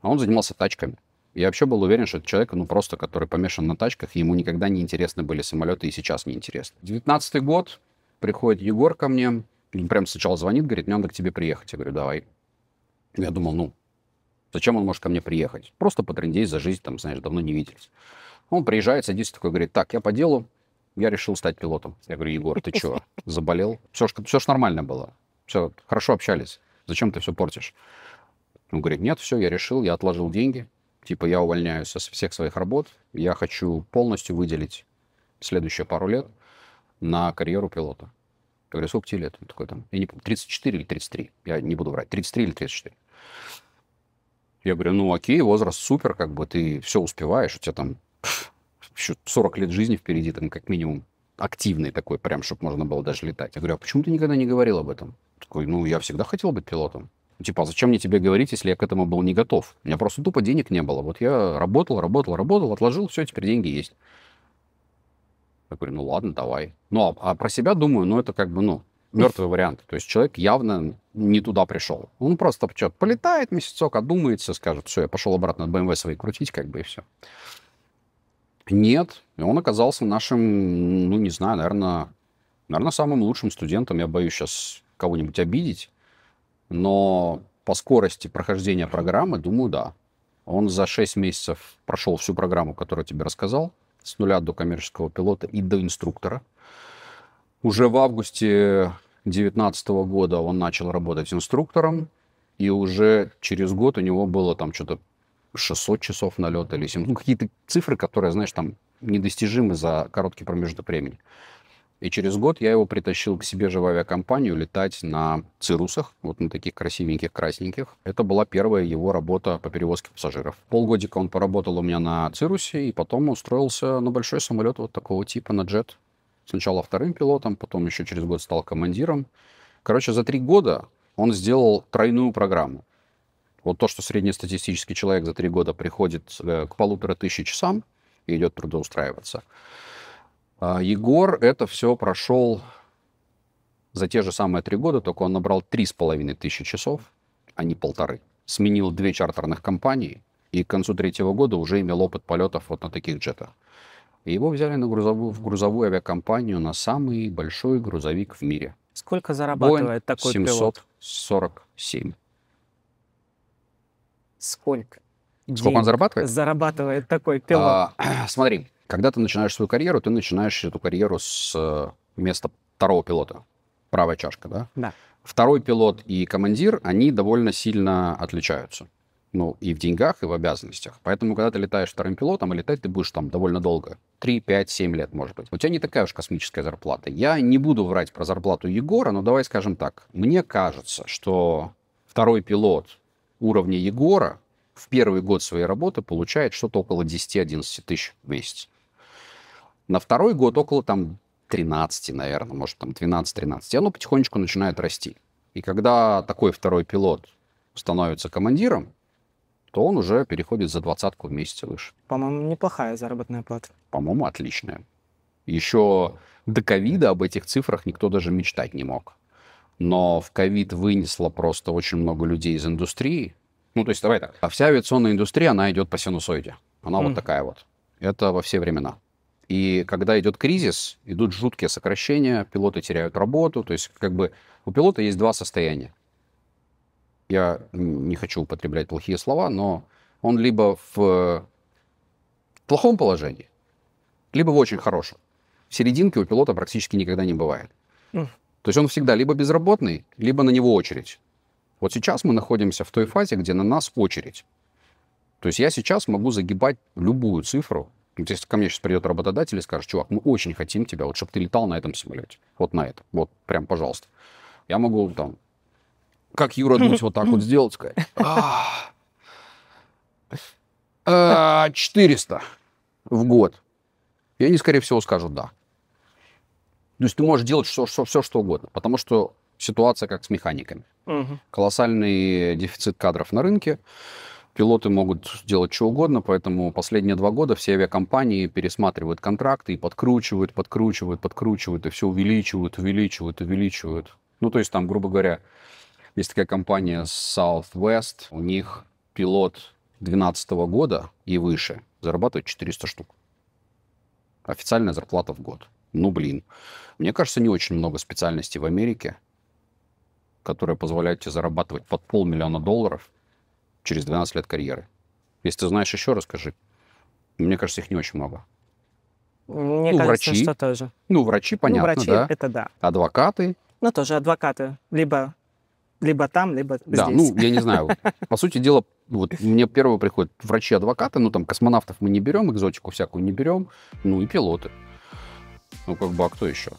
А он занимался тачками. Я вообще был уверен, что это человек, ну, просто, который помешан на тачках, и ему никогда не интересны были самолеты, и сейчас не интересны. Девятнадцатый год, приходит Егор ко мне, прям сначала звонит, говорит, мне надо к тебе приехать. Я говорю, давай. Я думал, ну, Зачем он может ко мне приехать? Просто потрындеть за жизнь, там, знаешь, давно не виделись. Он приезжает, садится такой, говорит, так, я по делу, я решил стать пилотом. Я говорю, Егор, ты что, заболел? Все ж, все ж нормально было. Все, хорошо общались. Зачем ты все портишь? Он говорит, нет, все, я решил, я отложил деньги. Типа, я увольняюсь со всех своих работ. Я хочу полностью выделить следующие пару лет на карьеру пилота. Я говорю, сколько тебе лет? Он такой там, я не помню, 34 или 33. Я не буду врать, 33 или 34. Я говорю, ну окей, возраст супер, как бы ты все успеваешь, у тебя там еще 40 лет жизни впереди, там как минимум активный такой, прям, чтобы можно было даже летать. Я говорю, а почему ты никогда не говорил об этом? Такой, ну, я всегда хотел быть пилотом. Типа, а зачем мне тебе говорить, если я к этому был не готов? У меня просто тупо денег не было. Вот я работал, работал, работал, отложил, все, теперь деньги есть. Я говорю, ну ладно, давай. Ну, а, а про себя думаю, ну, это как бы, ну, мертвый вариант. То есть человек явно не туда пришел. Он просто что-то полетает месяцок, одумается, скажет, все, я пошел обратно от BMW свои крутить, как бы и все. Нет, он оказался нашим, ну, не знаю, наверное, наверное, самым лучшим студентом. Я боюсь сейчас кого-нибудь обидеть, но по скорости прохождения программы, думаю, да. Он за 6 месяцев прошел всю программу, которую я тебе рассказал, с нуля до коммерческого пилота и до инструктора. Уже в августе 2019 года он начал работать инструктором, и уже через год у него было там что-то 600 часов налета или 7, ну, какие-то цифры, которые, знаешь, там недостижимы за короткий промежуток времени. И через год я его притащил к себе же в авиакомпанию летать на цирусах, вот на таких красивеньких, красненьких. Это была первая его работа по перевозке пассажиров. Полгодика он поработал у меня на цирусе, и потом устроился на большой самолет вот такого типа, на джет. Сначала вторым пилотом, потом еще через год стал командиром. Короче, за три года он сделал тройную программу. Вот то, что среднестатистический человек за три года приходит э, к полутора тысячи часам и идет трудоустраиваться. А, Егор это все прошел за те же самые три года, только он набрал три с половиной тысячи часов, а не полторы. Сменил две чартерных компании и к концу третьего года уже имел опыт полетов вот на таких джетах. Его взяли на грузовую, в грузовую авиакомпанию на самый большой грузовик в мире. Сколько зарабатывает Boeing такой 747. пилот? Сколько? Сколько он зарабатывает? Зарабатывает такой а, пилот. А, смотри, когда ты начинаешь свою карьеру, ты начинаешь эту карьеру с э, места второго пилота. Правая чашка, да? Да. Второй пилот и командир, они довольно сильно отличаются. Ну, и в деньгах, и в обязанностях. Поэтому, когда ты летаешь вторым пилотом, и а летать ты будешь там довольно долго. 3, 5, 7 лет, может быть. У тебя не такая уж космическая зарплата. Я не буду врать про зарплату Егора, но давай скажем так. Мне кажется, что второй пилот уровня Егора в первый год своей работы получает что-то около 10-11 тысяч в месяц. На второй год около там 13, наверное, может, там 12-13. И оно потихонечку начинает расти. И когда такой второй пилот становится командиром, то он уже переходит за двадцатку в месяц выше. По-моему, неплохая заработная плата. По-моему, отличная. Еще до ковида об этих цифрах никто даже мечтать не мог. Но в ковид вынесло просто очень много людей из индустрии. Ну, то есть, давай так. А вся авиационная индустрия, она идет по синусоиде. Она mm. вот такая вот. Это во все времена. И когда идет кризис, идут жуткие сокращения, пилоты теряют работу. То есть, как бы у пилота есть два состояния я не хочу употреблять плохие слова, но он либо э, в плохом положении, либо в очень хорошем. В серединке у пилота практически никогда не бывает. То есть он всегда либо безработный, либо на него очередь. Вот сейчас мы находимся в той фазе, где на нас очередь. То есть я сейчас могу загибать любую цифру. Вот если ко мне сейчас придет работодатель и скажет, чувак, мы очень хотим тебя, вот чтобы ты летал на этом самолете. Вот на этом. Вот прям, пожалуйста. Я могу там как Юра Дудь вот так вот сделать-ка? 400 «А, а, в год. И они, скорее всего, скажут «да». То есть ты можешь делать все, все, все что угодно, потому что ситуация как с механиками. Угу. Колоссальный дефицит кадров на рынке. Пилоты могут делать что угодно, поэтому последние два года все авиакомпании пересматривают контракты и подкручивают, подкручивают, подкручивают, и все увеличивают, увеличивают, увеличивают. Ну, то есть там, грубо говоря, есть такая компания Southwest, у них пилот 2012 года и выше зарабатывает 400 штук. Официальная зарплата в год. Ну, блин. Мне кажется, не очень много специальностей в Америке, которые позволяют тебе зарабатывать под полмиллиона долларов через 12 лет карьеры. Если ты знаешь еще, расскажи. Мне кажется, их не очень много. Мне ну, кажется, врачи. что тоже. Ну, врачи, ну, понятно, ну, врачи, да. это да. Адвокаты. Ну, тоже адвокаты. Либо либо там, либо да, здесь. ну, я не знаю. По сути дела, вот мне первого приходят врачи-адвокаты, ну, там, космонавтов мы не берем, экзотику всякую не берем, ну, и пилоты. Ну, как бы, а кто еще?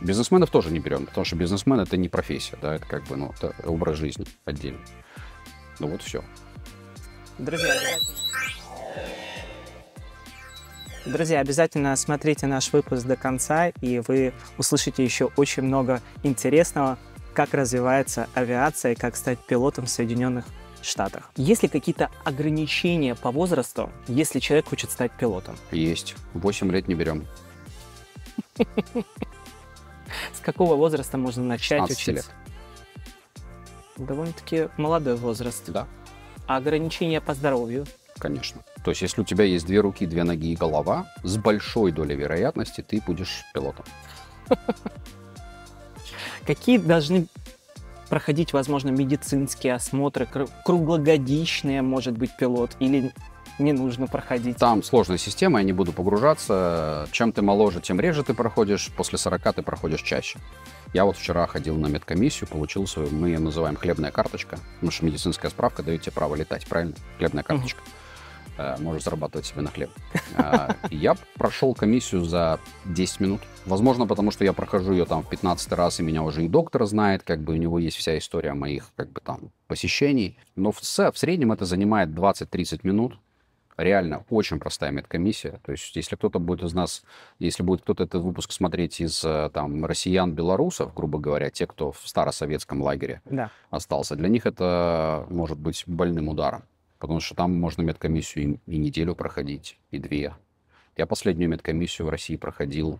Бизнесменов тоже не берем, потому что бизнесмен — это не профессия, да, это как бы, ну, это образ жизни отдельный. Ну, вот все. Друзья, Друзья, обязательно смотрите наш выпуск до конца, и вы услышите еще очень много интересного как развивается авиация и как стать пилотом в Соединенных Штатах. Есть ли какие-то ограничения по возрасту, если человек хочет стать пилотом? Есть. 8 лет не берем. С какого возраста можно начать учиться? Довольно-таки молодой возраст. Да. А ограничения по здоровью? Конечно. То есть, если у тебя есть две руки, две ноги и голова, с большой долей вероятности ты будешь пилотом. Какие должны проходить, возможно, медицинские осмотры, круглогодичные, может быть, пилот, или не нужно проходить? Там сложная система, я не буду погружаться. Чем ты моложе, тем реже ты проходишь. После 40 ты проходишь чаще. Я вот вчера ходил на медкомиссию, получил свою, мы ее называем хлебная карточка, потому что медицинская справка дает тебе право летать, правильно? Хлебная карточка. Угу. Э, можешь зарабатывать себе на хлеб. А, я прошел комиссию за 10 минут. Возможно, потому что я прохожу ее там в 15 раз, и меня уже и доктор знает, как бы у него есть вся история моих как бы там посещений. Но в, в среднем это занимает 20-30 минут. Реально очень простая медкомиссия. То есть, если кто-то будет из нас, если будет кто-то этот выпуск смотреть из э, там россиян, белорусов, грубо говоря, те, кто в старосоветском лагере да. остался, для них это может быть больным ударом потому что там можно медкомиссию и, и неделю проходить, и две. Я последнюю медкомиссию в России проходил,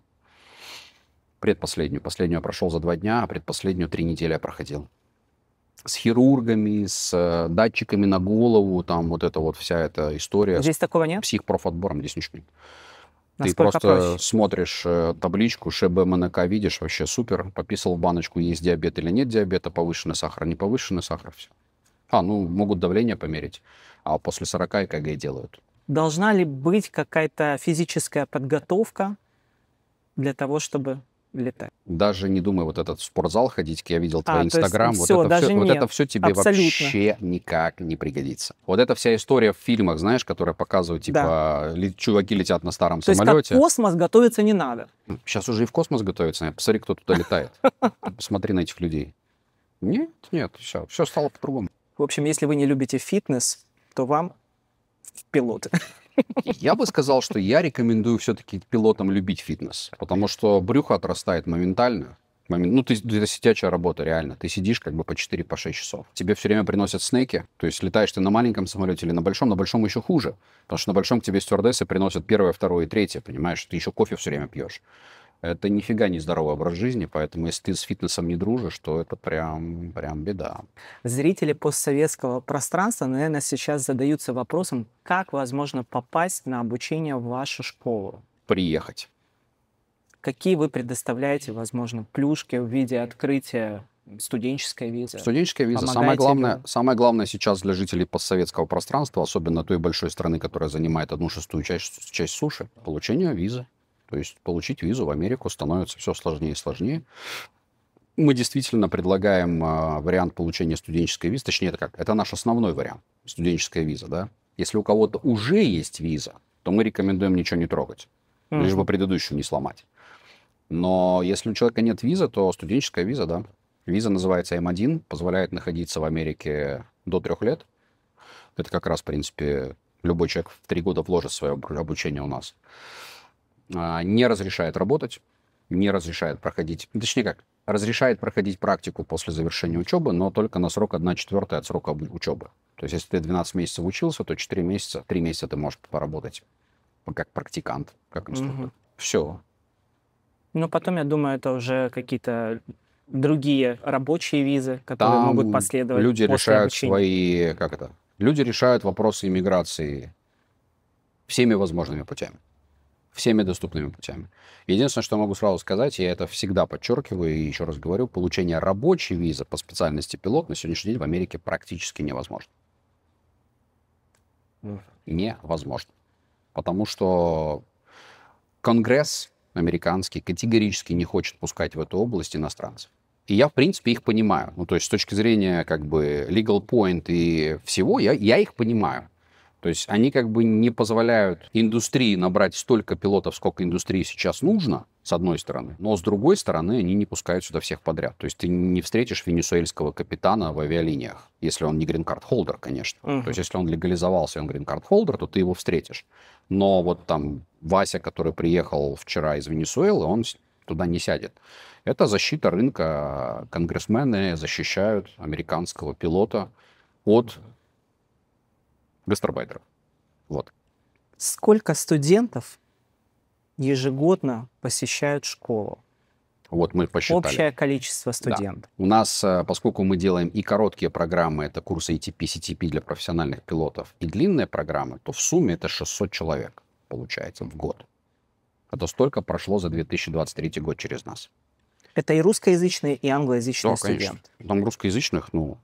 предпоследнюю. Последнюю я прошел за два дня, а предпоследнюю три недели я проходил. С хирургами, с э, датчиками на голову, там вот эта вот вся эта история. Здесь такого нет? Психпрофотбором здесь ничего нет. Ты Насколько просто проще? смотришь э, табличку, ШБ МНК видишь, вообще супер, пописал в баночку, есть диабет или нет диабета, повышенный сахар, не повышенный сахар, все. А, ну, могут давление померить, а после 40 ЭКГ делают. Должна ли быть какая-то физическая подготовка для того, чтобы летать? Даже не думай вот этот спортзал ходить, я видел а, твой а, инстаграм, вот, все, это все, нет. вот это все тебе Абсолютно. вообще никак не пригодится. Вот эта вся история в фильмах, знаешь, которая показывает, типа, да. чуваки летят на старом То самолете. Есть, как космос готовиться не надо. Сейчас уже и в космос готовится. Посмотри, кто туда летает. Посмотри на этих людей. Нет, нет, все, все стало по-другому. В общем, если вы не любите фитнес, то вам в пилоты. Я бы сказал, что я рекомендую все-таки пилотам любить фитнес, потому что брюхо отрастает моментально. Момент, ну, ты, это сидячая работа, реально. Ты сидишь как бы по 4-6 по часов. Тебе все время приносят снеки. То есть летаешь ты на маленьком самолете или на большом, на большом еще хуже. Потому что на большом к тебе стюардессы приносят первое, второе и третье, понимаешь? Ты еще кофе все время пьешь это нифига не здоровый образ жизни, поэтому если ты с фитнесом не дружишь, то это прям, прям беда. Зрители постсоветского пространства, наверное, сейчас задаются вопросом, как возможно попасть на обучение в вашу школу? Приехать. Какие вы предоставляете, возможно, плюшки в виде открытия студенческой визы? Студенческая виза. самое главное, ли? самое главное сейчас для жителей постсоветского пространства, особенно той большой страны, которая занимает одну шестую часть, часть суши, получение визы. То есть получить визу в Америку становится все сложнее и сложнее. Мы действительно предлагаем а, вариант получения студенческой визы, точнее, это как? Это наш основной вариант, студенческая виза, да. Если у кого-то уже есть виза, то мы рекомендуем ничего не трогать, mm-hmm. лишь бы предыдущую не сломать. Но если у человека нет визы, то студенческая виза, да. Виза называется М1, позволяет находиться в Америке до трех лет. Это как раз, в принципе, любой человек в три года вложит свое обучение у нас. А, не разрешает работать, не разрешает проходить, точнее как, разрешает проходить практику после завершения учебы, но только на срок 1 четвертая от срока учебы. То есть, если ты 12 месяцев учился, то 4 месяца, 3 месяца ты можешь поработать как практикант, как инструктор. Угу. Все. Ну, потом, я думаю, это уже какие-то другие рабочие визы, которые Там могут последовать. Люди после решают обучения. свои, как это? Люди решают вопросы иммиграции всеми возможными путями всеми доступными путями. Единственное, что я могу сразу сказать, я это всегда подчеркиваю и еще раз говорю, получение рабочей визы по специальности пилот на сегодняшний день в Америке практически невозможно. Mm. Невозможно. Потому что Конгресс американский категорически не хочет пускать в эту область иностранцев. И я, в принципе, их понимаю. Ну, то есть с точки зрения как бы legal point и всего, я, я их понимаю. То есть они как бы не позволяют индустрии набрать столько пилотов, сколько индустрии сейчас нужно, с одной стороны. Но с другой стороны, они не пускают сюда всех подряд. То есть ты не встретишь венесуэльского капитана в авиалиниях, если он не грин-карт-холдер, конечно. Uh-huh. То есть если он легализовался, он грин-карт-холдер, то ты его встретишь. Но вот там Вася, который приехал вчера из Венесуэлы, он туда не сядет. Это защита рынка. Конгрессмены защищают американского пилота от гастарбайтеров. Вот. Сколько студентов ежегодно посещают школу? Вот мы посчитали. Общее количество студентов. Да. У нас, э, поскольку мы делаем и короткие программы, это курсы ETP, CTP для профессиональных пилотов, и длинные программы, то в сумме это 600 человек получается в год. Это а столько прошло за 2023 год через нас. Это и русскоязычные, и англоязычные да, студенты. Конечно. Там русскоязычных, ну,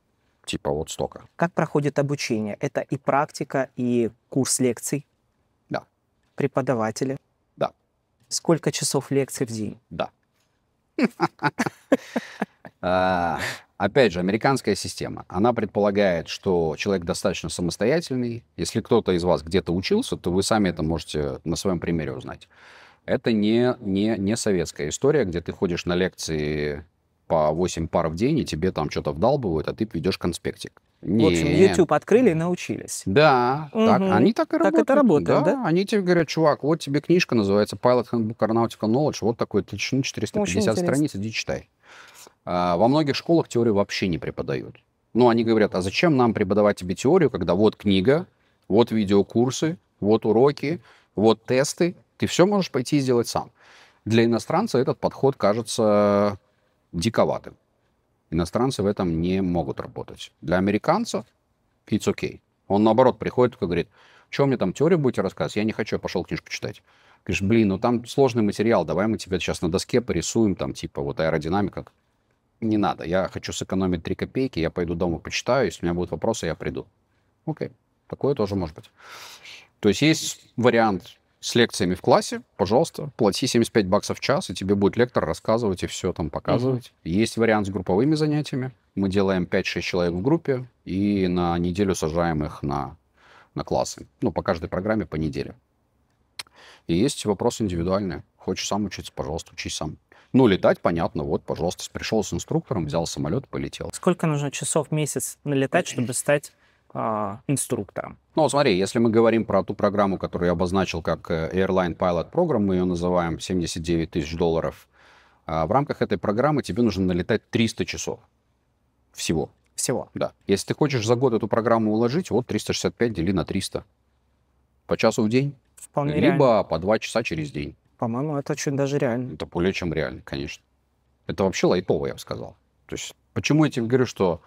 типа вот столько. Как проходит обучение? Это и практика, и курс лекций? Да. Преподаватели? Да. Сколько часов лекций в день? Да. А, опять же, американская система, она предполагает, что человек достаточно самостоятельный. Если кто-то из вас где-то учился, то вы сами это можете на своем примере узнать. Это не, не, не советская история, где ты ходишь на лекции по 8 пар в день, и тебе там что-то вдалбывают, а ты ведешь конспектик. Не. В общем, YouTube открыли и научились. Да, угу. так, они так и работают. Так это работает, да? да? Они тебе говорят, чувак, вот тебе книжка называется Pilot Handbook Aeronautical Knowledge, вот такой толщины 450 страниц, иди читай. А, во многих школах теорию вообще не преподают. Ну, они говорят, а зачем нам преподавать тебе теорию, когда вот книга, вот видеокурсы, вот уроки, вот тесты, ты все можешь пойти и сделать сам. Для иностранца этот подход кажется диковатым. Иностранцы в этом не могут работать. Для американцев it's okay. Он, наоборот, приходит и говорит, что мне там теорию будете рассказывать? Я не хочу, я пошел книжку читать. Говоришь, блин, ну там сложный материал, давай мы тебя сейчас на доске порисуем, там типа вот аэродинамика. Не надо, я хочу сэкономить 3 копейки, я пойду дома почитаю, если у меня будут вопросы, я приду. Окей, такое тоже может быть. То есть есть вариант с лекциями в классе, пожалуйста, плати 75 баксов в час, и тебе будет лектор рассказывать и все там показывать. Угу. Есть вариант с групповыми занятиями. Мы делаем 5-6 человек в группе и на неделю сажаем их на, на классы. Ну, по каждой программе по неделе. И есть вопрос индивидуальный, Хочешь сам учиться, пожалуйста, учись сам. Ну, летать, понятно, вот, пожалуйста, пришел с инструктором, взял самолет, полетел. Сколько нужно часов в месяц налетать, чтобы стать э, инструктором? Ну, смотри, если мы говорим про ту программу, которую я обозначил как э, Airline Pilot Program, мы ее называем 79 тысяч долларов, а, в рамках этой программы тебе нужно налетать 300 часов всего. Всего? Да. Если ты хочешь за год эту программу уложить, вот 365 дели на 300. По часу в день. Вполне Либо реально. по 2 часа через день. По-моему, это очень даже реально. Это более чем реально, конечно. Это вообще лайтово, я бы сказал. То есть, почему я тебе говорю, что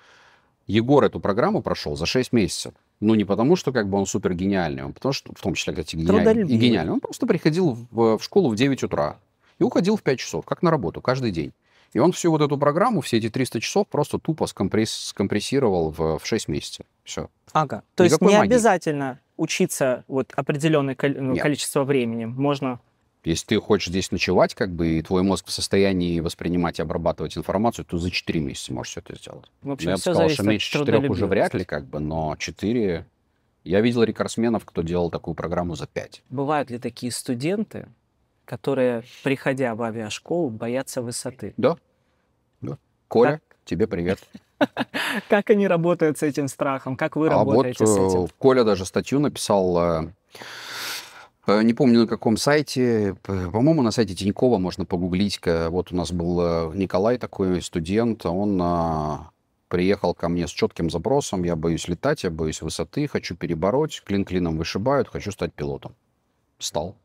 Егор эту программу прошел за 6 месяцев? Ну, не потому, что как бы он супер гениальный, он потому что, в том числе, кстати, гениальный, и гениальный. Он просто приходил в, э, в школу в 9 утра и уходил в 5 часов, как на работу, каждый день. И он всю вот эту программу, все эти 300 часов просто тупо скомпресс, скомпрессировал в, э, в 6 месяцев. Все. Ага. То Никакой есть не магии. обязательно учиться вот определенное кол- ну, количество времени. Можно если ты хочешь здесь ночевать, как бы, и твой мозг в состоянии воспринимать и обрабатывать информацию, то за 4 месяца можешь все это сделать. В общем, Но ну, я бы сказал, что меньше 4 уже вряд ли, как бы, но 4... Я видел рекордсменов, кто делал такую программу за 5. Бывают ли такие студенты, которые, приходя в авиашколу, боятся высоты? Да. да. Коля, как... тебе привет. Как они работают с этим страхом? Как вы а работаете с э, этим? Коля даже статью написал э, Э, не помню на каком сайте, по-моему, на сайте Тинькова можно погуглить. Вот у нас был э, Николай такой студент, он а, приехал ко мне с четким запросом, я боюсь летать, я боюсь высоты, хочу перебороть, клин клином вышибают, хочу стать пилотом. Стал.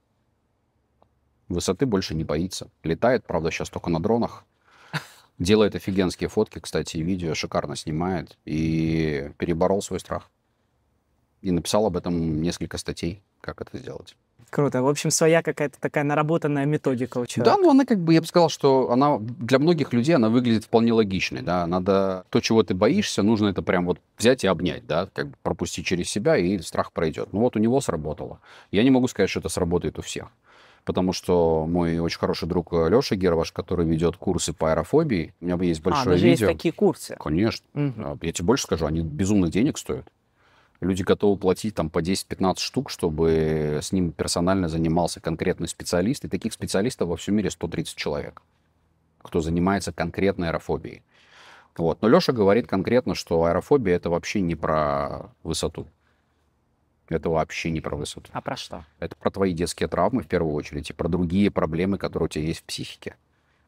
Высоты больше не боится. Летает, правда, сейчас только на дронах. Делает офигенские фотки, кстати, и видео, шикарно снимает. И переборол свой страх. И написал об этом несколько статей, как это сделать. Круто. В общем, своя какая-то такая наработанная методика у человека. Да, ну она как бы, я бы сказал, что она для многих людей она выглядит вполне логичной, да. Надо то, чего ты боишься, нужно это прям вот взять и обнять, да, как бы пропустить через себя, и страх пройдет. Ну вот у него сработало. Я не могу сказать, что это сработает у всех. Потому что мой очень хороший друг Леша Герваш, который ведет курсы по аэрофобии, у меня есть а, большое а, даже видео. есть такие курсы? Конечно. Угу. Я тебе больше скажу, они безумных денег стоят. Люди готовы платить там по 10-15 штук, чтобы с ним персонально занимался конкретный специалист. И таких специалистов во всем мире 130 человек, кто занимается конкретной аэрофобией. Вот. Но Леша говорит конкретно, что аэрофобия это вообще не про высоту. Это вообще не про высоту. А про что? Это про твои детские травмы в первую очередь и про другие проблемы, которые у тебя есть в психике.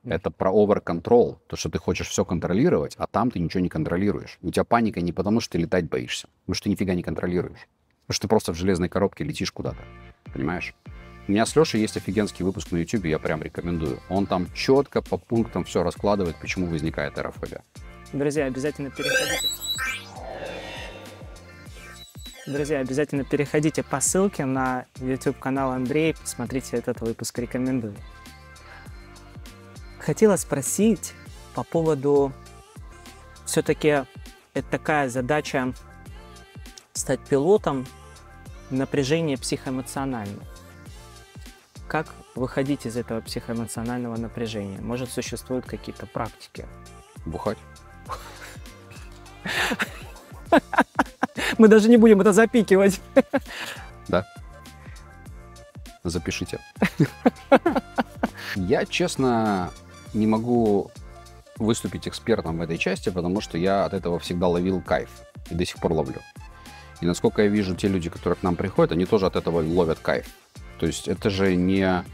Это про over control, то, что ты хочешь все контролировать, а там ты ничего не контролируешь. У тебя паника не потому, что ты летать боишься, потому что ты нифига не контролируешь. Потому что ты просто в железной коробке летишь куда-то. Понимаешь? У меня с Лешей есть офигенский выпуск на YouTube, я прям рекомендую. Он там четко по пунктам все раскладывает, почему возникает аэрофобия. Друзья, обязательно переходите. Друзья, обязательно переходите по ссылке на YouTube-канал Андрей, посмотрите этот выпуск, рекомендую. Хотела спросить по поводу... Все-таки это такая задача стать пилотом, напряжение психоэмоциональное. Как выходить из этого психоэмоционального напряжения? Может, существуют какие-то практики? Бухать. Мы даже не будем это запикивать. Да. Запишите. Я, честно, не могу выступить экспертом в этой части, потому что я от этого всегда ловил кайф и до сих пор ловлю. И насколько я вижу, те люди, которые к нам приходят, они тоже от этого ловят кайф. То есть это же не...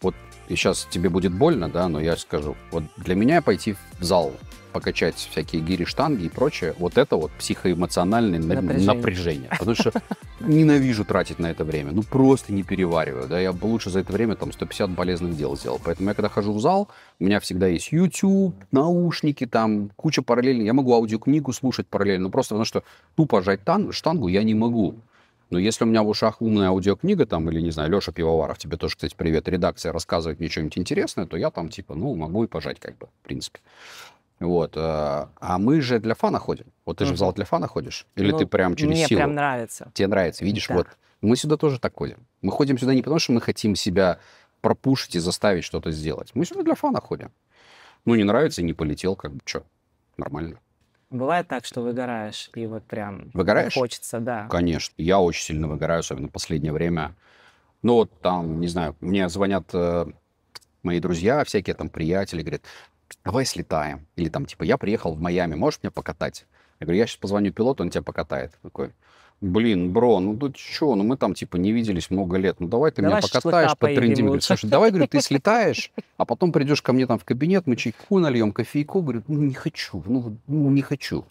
Вот сейчас тебе будет больно, да, но я скажу, вот для меня пойти в зал покачать всякие гири, штанги и прочее, вот это вот психоэмоциональное напряжение. напряжение. Потому что ненавижу тратить на это время, ну просто не перевариваю, да, я бы лучше за это время там 150 полезных дел сделал. Поэтому я когда хожу в зал, у меня всегда есть YouTube, наушники, там куча параллельно я могу аудиокнигу слушать параллельно, но просто потому что тупо ну, жать тан- штангу я не могу. Но если у меня в ушах умная аудиокнига, там, или, не знаю, Леша Пивоваров, тебе тоже, кстати, привет, редакция рассказывает мне что-нибудь интересное, то я там, типа, ну, могу и пожать, как бы, в принципе. Вот. Э, а мы же для фана ходим. Вот ты же в зал для фана ходишь? Или ну, ты прям через мне силу? Мне прям нравится. Тебе нравится, видишь? Да. Вот. Мы сюда тоже так ходим. Мы ходим сюда не потому, что мы хотим себя пропушить и заставить что-то сделать. Мы сюда для фана ходим. Ну, не нравится, не полетел, как бы, что, нормально. Бывает так, что выгораешь, и вот прям выгораешь? хочется, да. Конечно. Я очень сильно выгораю, особенно в последнее время. Ну, вот там, не знаю, мне звонят э, мои друзья, всякие там приятели, говорят, давай слетаем. Или там, типа, я приехал в Майами, можешь меня покатать? Я говорю, я сейчас позвоню пилоту, он тебя покатает. Такой, блин, бро, ну тут что, ну мы там, типа, не виделись много лет, ну давай ты давай меня покатаешь, потрендим. Говорит, слушай, давай, говорю, ты слетаешь, а потом придешь ко мне там в кабинет, мы чайку нальем, кофейку. Говорю, ну не хочу, ну, ну не хочу.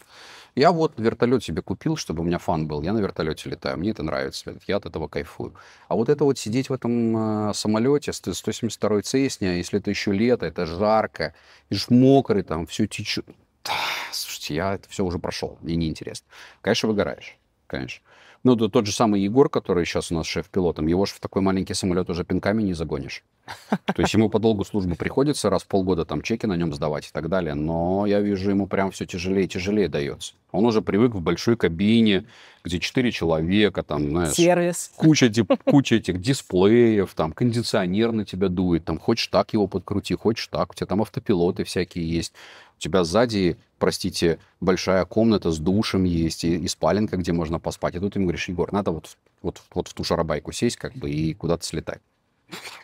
Я вот вертолет себе купил, чтобы у меня фан был. Я на вертолете летаю, мне это нравится, я от этого кайфую. А вот это вот сидеть в этом э, самолете, 172 цесня, если это еще лето, это жарко, и ж мокрый, там все течет. Слушайте, я это все уже прошел, мне неинтересно. Конечно, выгораешь, конечно. Ну, да, тот же самый Егор, который сейчас у нас шеф-пилотом, его же в такой маленький самолет уже пинками не загонишь. То есть ему по долгу службы приходится раз в полгода там чеки на нем сдавать и так далее. Но я вижу, ему прям все тяжелее и тяжелее дается. Он уже привык в большой кабине, где четыре человека, там, знаешь... Сервис. Куча, куча этих дисплеев, там, кондиционер на тебя дует, там, хочешь так его подкрути, хочешь так, у тебя там автопилоты всякие есть. У тебя сзади, простите, большая комната с душем есть и, и спаленка, где можно поспать. И тут ему говоришь, Егор, надо вот, вот, вот в ту шарабайку сесть как бы и куда-то слетать.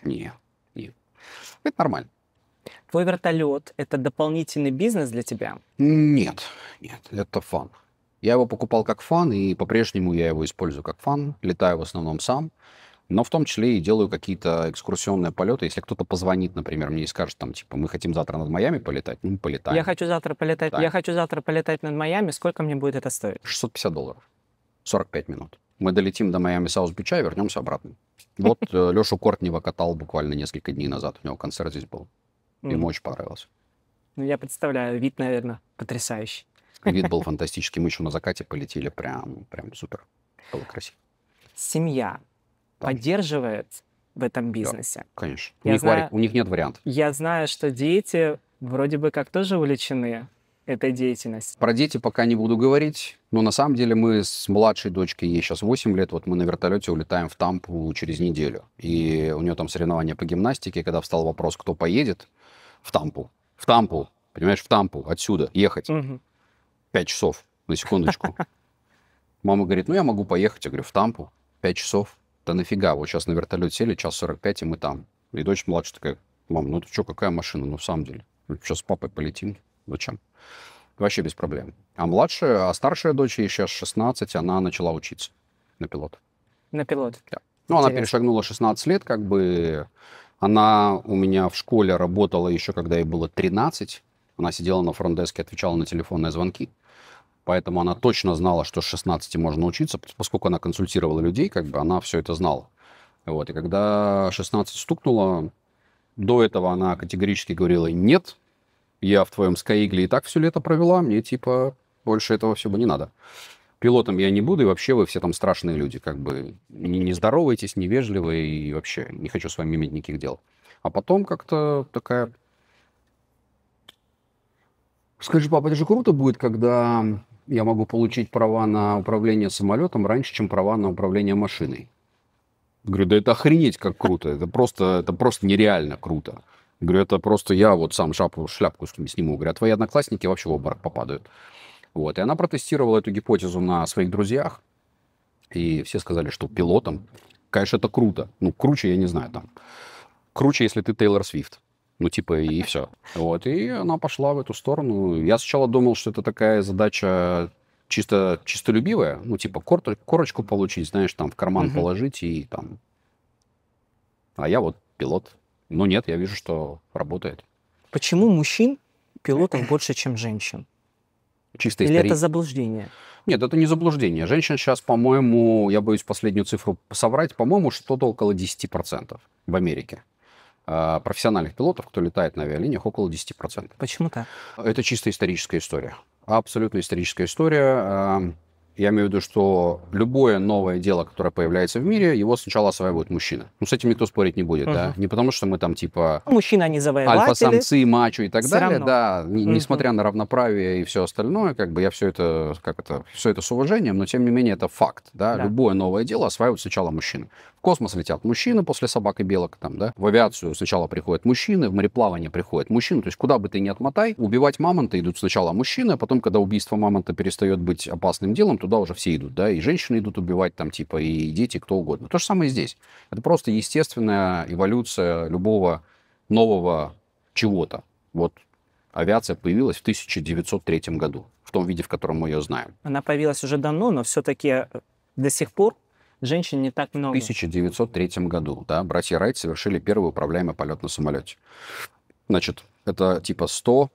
Нет, нет. Это нормально. Твой вертолет – это дополнительный бизнес для тебя? Нет, нет, это фан. Я его покупал как фан, и по-прежнему я его использую как фан. Летаю в основном сам но в том числе и делаю какие-то экскурсионные полеты. Если кто-то позвонит, например, мне и скажет, там, типа, мы хотим завтра над Майами полетать, ну, полетаем. Я хочу завтра полетать, да. я хочу завтра полетать над Майами, сколько мне будет это стоить? 650 долларов, 45 минут. Мы долетим до Майами Саус-Бича и вернемся обратно. Вот э, Лешу Кортнева катал буквально несколько дней назад, у него концерт здесь был. Ему очень понравилось. Ну, я представляю, вид, наверное, потрясающий. Вид был фантастический. Мы еще на закате полетели прям, прям супер. Было красиво. Семья поддерживает в этом бизнесе. Да, конечно. у них, знаю, вари... у них нет вариантов. Я знаю, что дети вроде бы как тоже увлечены этой деятельностью. Про дети пока не буду говорить, но на самом деле мы с младшей дочкой, ей сейчас 8 лет, вот мы на вертолете улетаем в Тампу через неделю. И у нее там соревнования по гимнастике, когда встал вопрос, кто поедет в Тампу. В Тампу, понимаешь, в Тампу, отсюда, ехать. Угу. 5 часов, на секундочку. Мама говорит, ну я могу поехать, я говорю, в Тампу, 5 часов да нафига, вот сейчас на вертолет сели, час 45, и мы там. И дочь младшая такая, мам, ну ты что, какая машина, ну в самом деле. Сейчас ну с папой полетим, зачем? Вообще без проблем. А младшая, а старшая дочь, ей сейчас 16, она начала учиться на пилот. На пилот? Да. Ну, Интересно. она перешагнула 16 лет, как бы. Она у меня в школе работала еще, когда ей было 13. Она сидела на фронт отвечала на телефонные звонки. Поэтому она точно знала, что с 16 можно учиться, поскольку она консультировала людей, как бы она все это знала. Вот. И когда 16 стукнуло, до этого она категорически говорила «нет, я в твоем Скаигле и так все лето провела, мне типа больше этого всего не надо. Пилотом я не буду, и вообще вы все там страшные люди, как бы не, не здороваетесь, невежливые, и вообще не хочу с вами иметь никаких дел. А потом как-то такая... Скажи, папа, это же круто будет, когда я могу получить права на управление самолетом раньше, чем права на управление машиной. Говорю, да это охренеть как круто, это просто, это просто нереально круто. Говорю, это просто я вот сам шапку, шляпку сниму. Говорю, а твои одноклассники вообще в обморок попадают. Вот, и она протестировала эту гипотезу на своих друзьях, и все сказали, что пилотом, конечно, это круто. Ну, круче, я не знаю, там. Круче, если ты Тейлор Свифт. Ну, типа, и все. Вот, и она пошла в эту сторону. Я сначала думал, что это такая задача чисто чистолюбивая, ну, типа, кор корочку получить, знаешь, там, в карман угу. положить и там... А я вот пилот. Ну, нет, я вижу, что работает. Почему мужчин пилотов больше, чем женщин? Чисто истории. Или это заблуждение? Нет, это не заблуждение. Женщин сейчас, по-моему, я боюсь последнюю цифру соврать, по-моему, что-то около 10% в Америке. А, профессиональных пилотов, кто летает на авиалиниях, около 10%. Почему так? Это чисто историческая история. Абсолютно историческая история. А, я имею в виду, что любое новое дело, которое появляется в мире, его сначала осваивают мужчины. Ну, с этим никто спорить не будет, угу. да? Не потому, что мы там, типа... Мужчины, они завоеватели. Альфа-самцы, мачо и так далее, равно. да. Угу. Несмотря на равноправие и все остальное, как бы я все это, как это, все это с уважением, но, тем не менее, это факт, да? да. Любое новое дело осваивают сначала мужчины космос летят мужчины после собак и белок, там, да, в авиацию сначала приходят мужчины, в мореплавание приходят мужчины, то есть куда бы ты ни отмотай, убивать мамонта идут сначала мужчины, а потом, когда убийство мамонта перестает быть опасным делом, туда уже все идут, да, и женщины идут убивать там, типа, и дети, кто угодно. То же самое здесь. Это просто естественная эволюция любого нового чего-то. Вот авиация появилась в 1903 году, в том виде, в котором мы ее знаем. Она появилась уже давно, но все-таки э, до сих пор женщин не так много. В 1903 году, да, братья Райт совершили первый управляемый полет на самолете. Значит, это типа 100,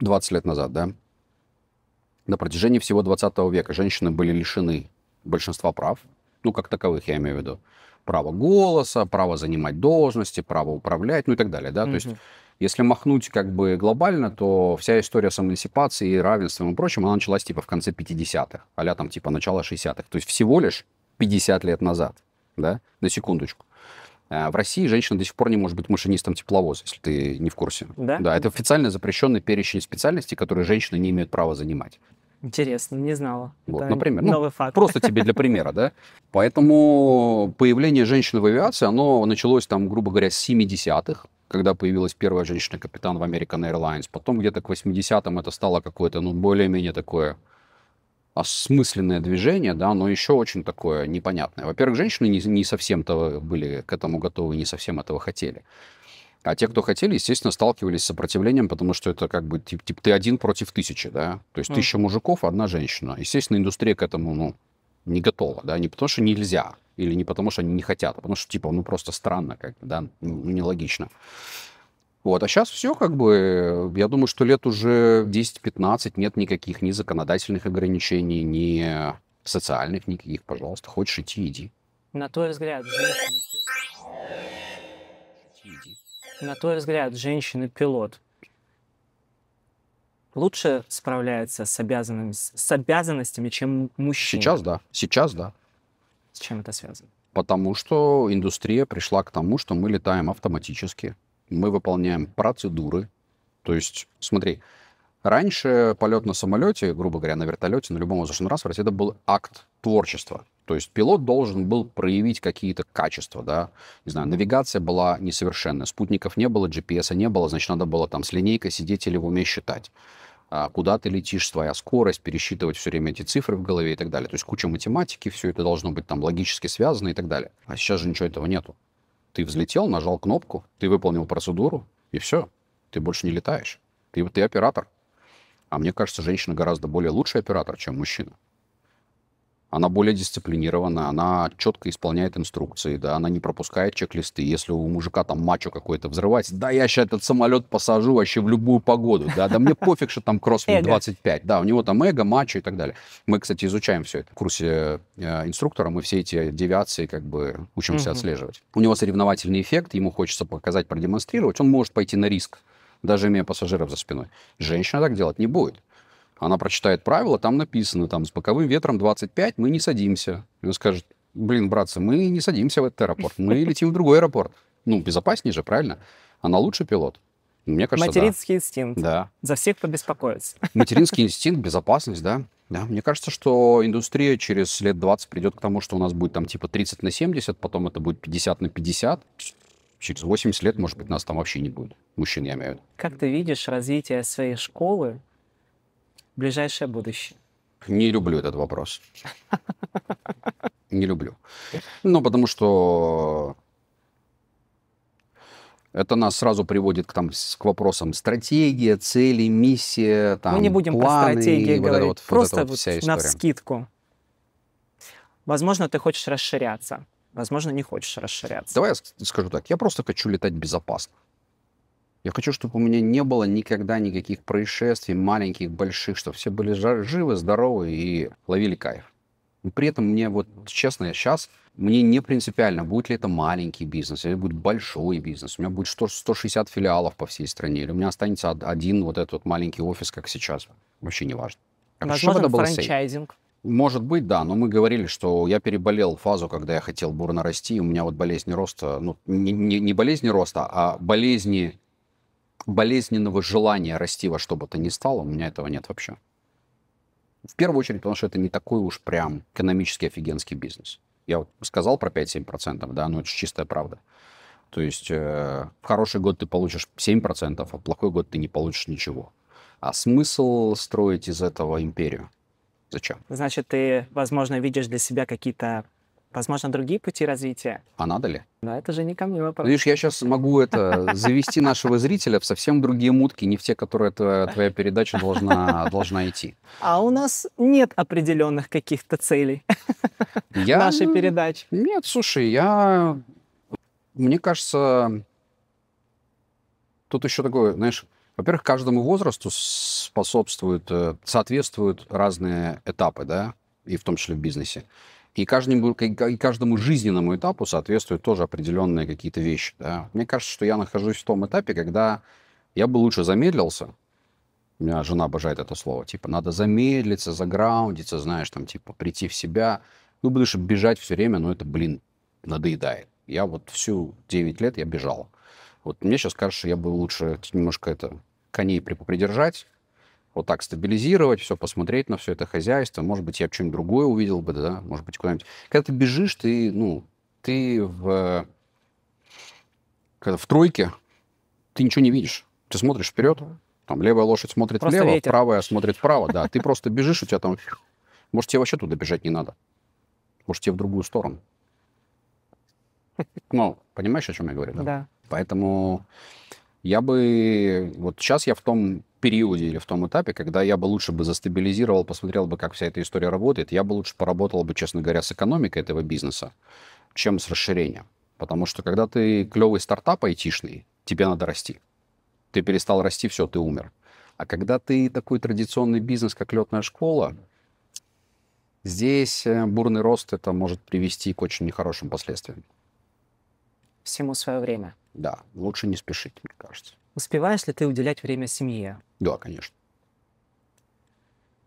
20 лет назад, да? На протяжении всего 20 века женщины были лишены большинства прав, ну, как таковых, я имею в виду. Право голоса, право занимать должности, право управлять, ну и так далее, да? mm То есть если махнуть как бы глобально, то вся история с эмансипацией, равенством и прочим, она началась типа в конце 50-х, а там типа начало 60-х. То есть всего лишь 50 лет назад, да, на секундочку. Э, в России женщина до сих пор не может быть машинистом тепловоза, если ты не в курсе. Да? Да, это официально запрещенный перечень специальностей, которые женщины не имеют права занимать. Интересно, не знала. Вот, это например. Ну, новый ну, факт. Просто тебе для примера, да? Поэтому появление женщины в авиации, оно началось там, грубо говоря, с 70-х когда появилась первая женщина-капитан в American Airlines. Потом где-то к 80-м это стало какое-то, ну, более-менее такое осмысленное движение, да, но еще очень такое непонятное. Во-первых, женщины не, не совсем-то были к этому готовы, не совсем этого хотели. А те, кто хотели, естественно, сталкивались с сопротивлением, потому что это как бы типа тип, ты один против тысячи, да? То есть mm. тысяча мужиков, одна женщина. Естественно, индустрия к этому, ну, не готово, да, не потому что нельзя, или не потому что они не хотят, а потому что, типа, ну, просто странно как да, ну, ну, нелогично. Вот, а сейчас все как бы, э, я думаю, что лет уже 10-15 нет никаких ни законодательных ограничений, ни социальных никаких, пожалуйста, хочешь идти, иди. На твой взгляд, женщины... На твой взгляд, женщины-пилот лучше справляется с, обязанными, с обязанностями, чем мужчина? Сейчас да. Сейчас да. С чем это связано? Потому что индустрия пришла к тому, что мы летаем автоматически. Мы выполняем процедуры. То есть, смотри, Раньше полет на самолете, грубо говоря, на вертолете, на любом воздушном транспорте, это был акт творчества. То есть пилот должен был проявить какие-то качества, да. Не знаю, навигация была несовершенная, спутников не было, GPS не было, значит, надо было там с линейкой сидеть или в уме считать. А, куда ты летишь, твоя скорость, пересчитывать все время эти цифры в голове и так далее. То есть куча математики, все это должно быть там логически связано и так далее. А сейчас же ничего этого нету. Ты взлетел, нажал кнопку, ты выполнил процедуру, и все. Ты больше не летаешь. Ты, ты оператор. А мне кажется, женщина гораздо более лучший оператор, чем мужчина она более дисциплинирована, она четко исполняет инструкции, да, она не пропускает чек-листы. Если у мужика там мачо какой-то взрывается, да, я сейчас этот самолет посажу вообще в любую погоду, да, да мне пофиг, что там кроссфит 25, да, у него там эго, мачо и так далее. Мы, кстати, изучаем все это в курсе э, инструктора, мы все эти девиации как бы учимся отслеживать. У него соревновательный эффект, ему хочется показать, продемонстрировать, он может пойти на риск, даже имея пассажиров за спиной. Женщина так делать не будет. Она прочитает правила, там написано, там, с боковым ветром 25 мы не садимся. И он скажет, блин, братцы, мы не садимся в этот аэропорт, мы летим в другой аэропорт. Ну, безопаснее же, правильно? Она лучший пилот. Мне кажется, Материнский да. инстинкт. Да. За всех побеспокоиться. Материнский инстинкт, безопасность, да. Да, мне кажется, что индустрия через лет 20 придет к тому, что у нас будет там типа 30 на 70, потом это будет 50 на 50. Через 80 лет, может быть, нас там вообще не будет. Мужчин, я имею в виду. Как ты видишь развитие своей школы ближайшее будущее? Не люблю этот вопрос. Не люблю. Ну, потому что это нас сразу приводит к, там, к вопросам стратегия, цели, миссия, там, Мы не будем планы, про стратегии вот говорить, вот, просто вот, вот вся история. навскидку. Возможно, ты хочешь расширяться, возможно, не хочешь расширяться. Давай я скажу так, я просто хочу летать безопасно. Я хочу, чтобы у меня не было никогда никаких происшествий, маленьких, больших, чтобы все были живы, здоровы и ловили кайф. И при этом мне вот, честно, сейчас мне не принципиально, будет ли это маленький бизнес, или будет большой бизнес. У меня будет 100, 160 филиалов по всей стране, или у меня останется один вот этот вот маленький офис, как сейчас. Вообще не важно. А Возможно, это франчайзинг. Может быть, да, но мы говорили, что я переболел фазу, когда я хотел бурно расти, и у меня вот болезни роста, ну, не, не, не болезни роста, а болезни болезненного желания расти во что бы то ни стало, у меня этого нет вообще. В первую очередь, потому что это не такой уж прям экономически офигенский бизнес. Я вот сказал про 5-7%, да, но это чистая правда. То есть э, в хороший год ты получишь 7%, а в плохой год ты не получишь ничего. А смысл строить из этого империю? Зачем? Значит, ты, возможно, видишь для себя какие-то возможно, другие пути развития. А надо ли? Но это же не ко мне вопрос. Видишь, я сейчас могу это завести нашего зрителя в совсем другие мутки, не в те, которые твоя, передача должна, должна идти. А у нас нет определенных каких-то целей я... нашей передачи. Нет, слушай, я... Мне кажется, тут еще такое, знаешь, во-первых, каждому возрасту способствуют, э, соответствуют разные этапы, да, и в том числе в бизнесе. И каждому, и каждому жизненному этапу соответствуют тоже определенные какие-то вещи. Да. Мне кажется, что я нахожусь в том этапе, когда я бы лучше замедлился. У меня жена обожает это слово. Типа, надо замедлиться, заграундиться, знаешь, там, типа, прийти в себя. Ну, будешь бежать все время, но ну, это, блин, надоедает. Я вот всю 9 лет я бежал. Вот мне сейчас кажется, что я бы лучше немножко это коней придержать вот так стабилизировать, все посмотреть на все это хозяйство. Может быть, я что-нибудь другое увидел бы, да, может быть, куда-нибудь. Когда ты бежишь, ты, ну, ты в, когда в тройке, ты ничего не видишь. Ты смотришь вперед, там левая лошадь смотрит просто влево, ветер. правая смотрит вправо, да. Ты просто бежишь, у тебя там... Может, тебе вообще туда бежать не надо. Может, тебе в другую сторону. Ну, понимаешь, о чем я говорю, да? Да. Поэтому я бы... Вот сейчас я в том периоде или в том этапе, когда я бы лучше бы застабилизировал, посмотрел бы, как вся эта история работает, я бы лучше поработал бы, честно говоря, с экономикой этого бизнеса, чем с расширением. Потому что когда ты клевый стартап айтишный, тебе надо расти. Ты перестал расти, все, ты умер. А когда ты такой традиционный бизнес, как летная школа, здесь э, бурный рост это может привести к очень нехорошим последствиям всему свое время. Да, лучше не спешить, мне кажется. Успеваешь ли ты уделять время семье? Да, конечно.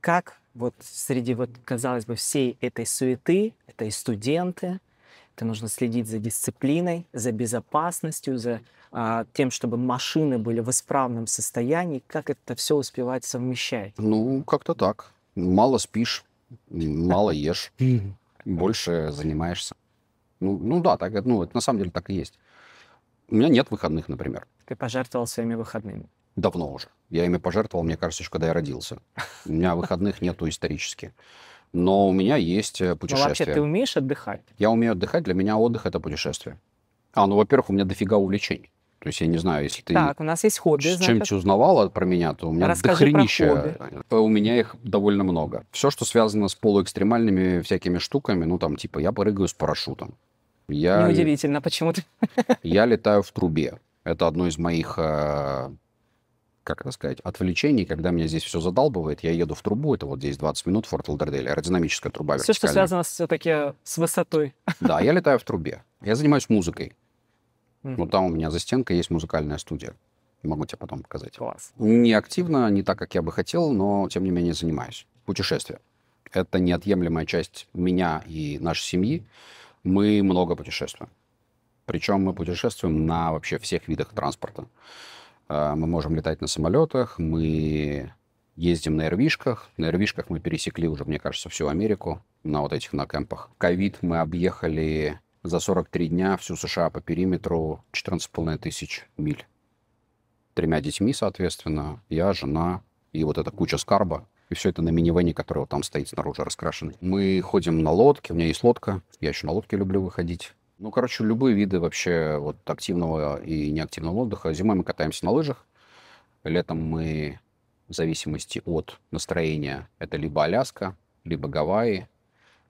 Как вот среди, вот, казалось бы, всей этой суеты, этой студенты, это нужно следить за дисциплиной, за безопасностью, за а, тем, чтобы машины были в исправном состоянии. Как это все успевать совмещать? Ну, как-то так. Мало спишь, мало ешь, больше занимаешься. Ну, ну да, так, ну, это на самом деле так и есть. У меня нет выходных, например. Ты пожертвовал своими выходными? Давно уже. Я ими пожертвовал, мне кажется, еще когда я родился. У меня выходных нету исторически. Но у меня есть путешествие. Э, ну, вообще, ты умеешь отдыхать? Я умею отдыхать. Для меня отдых — это путешествие. А, ну, во-первых, у меня дофига увлечений. То есть я не знаю, если ты так, у нас есть хобби, чем значит... узнавала про меня, то у меня Расскажи дохренища. Э, у меня их довольно много. Все, что связано с полуэкстремальными всякими штуками, ну там типа я порыгаю с парашютом, я... Неудивительно почему ты? Я летаю в трубе. Это одно из моих, э, как это сказать, отвлечений. Когда меня здесь все задалбывает, я еду в трубу. Это вот здесь 20 минут, Форт Лдердель, аэродинамическая труба. Все, что связано все-таки с высотой. Да, я летаю в трубе. Я занимаюсь музыкой. Ну, там у меня за стенкой есть музыкальная студия. Могу тебе потом показать. Класс. Не активно, не так, как я бы хотел, но, тем не менее, занимаюсь. Путешествия. Это неотъемлемая часть меня и нашей семьи мы много путешествуем. Причем мы путешествуем на вообще всех видах транспорта. А, мы можем летать на самолетах, мы ездим на эрвишках. На эрвишках мы пересекли уже, мне кажется, всю Америку на вот этих на кемпах. Ковид мы объехали за 43 дня всю США по периметру 14,5 тысяч миль. Тремя детьми, соответственно, я, жена и вот эта куча скарба – и все это на минивене, который вот там стоит снаружи раскрашенный. Мы ходим на лодке, у меня есть лодка, я еще на лодке люблю выходить. Ну, короче, любые виды вообще вот активного и неактивного отдыха. Зимой мы катаемся на лыжах, летом мы в зависимости от настроения, это либо Аляска, либо Гавайи,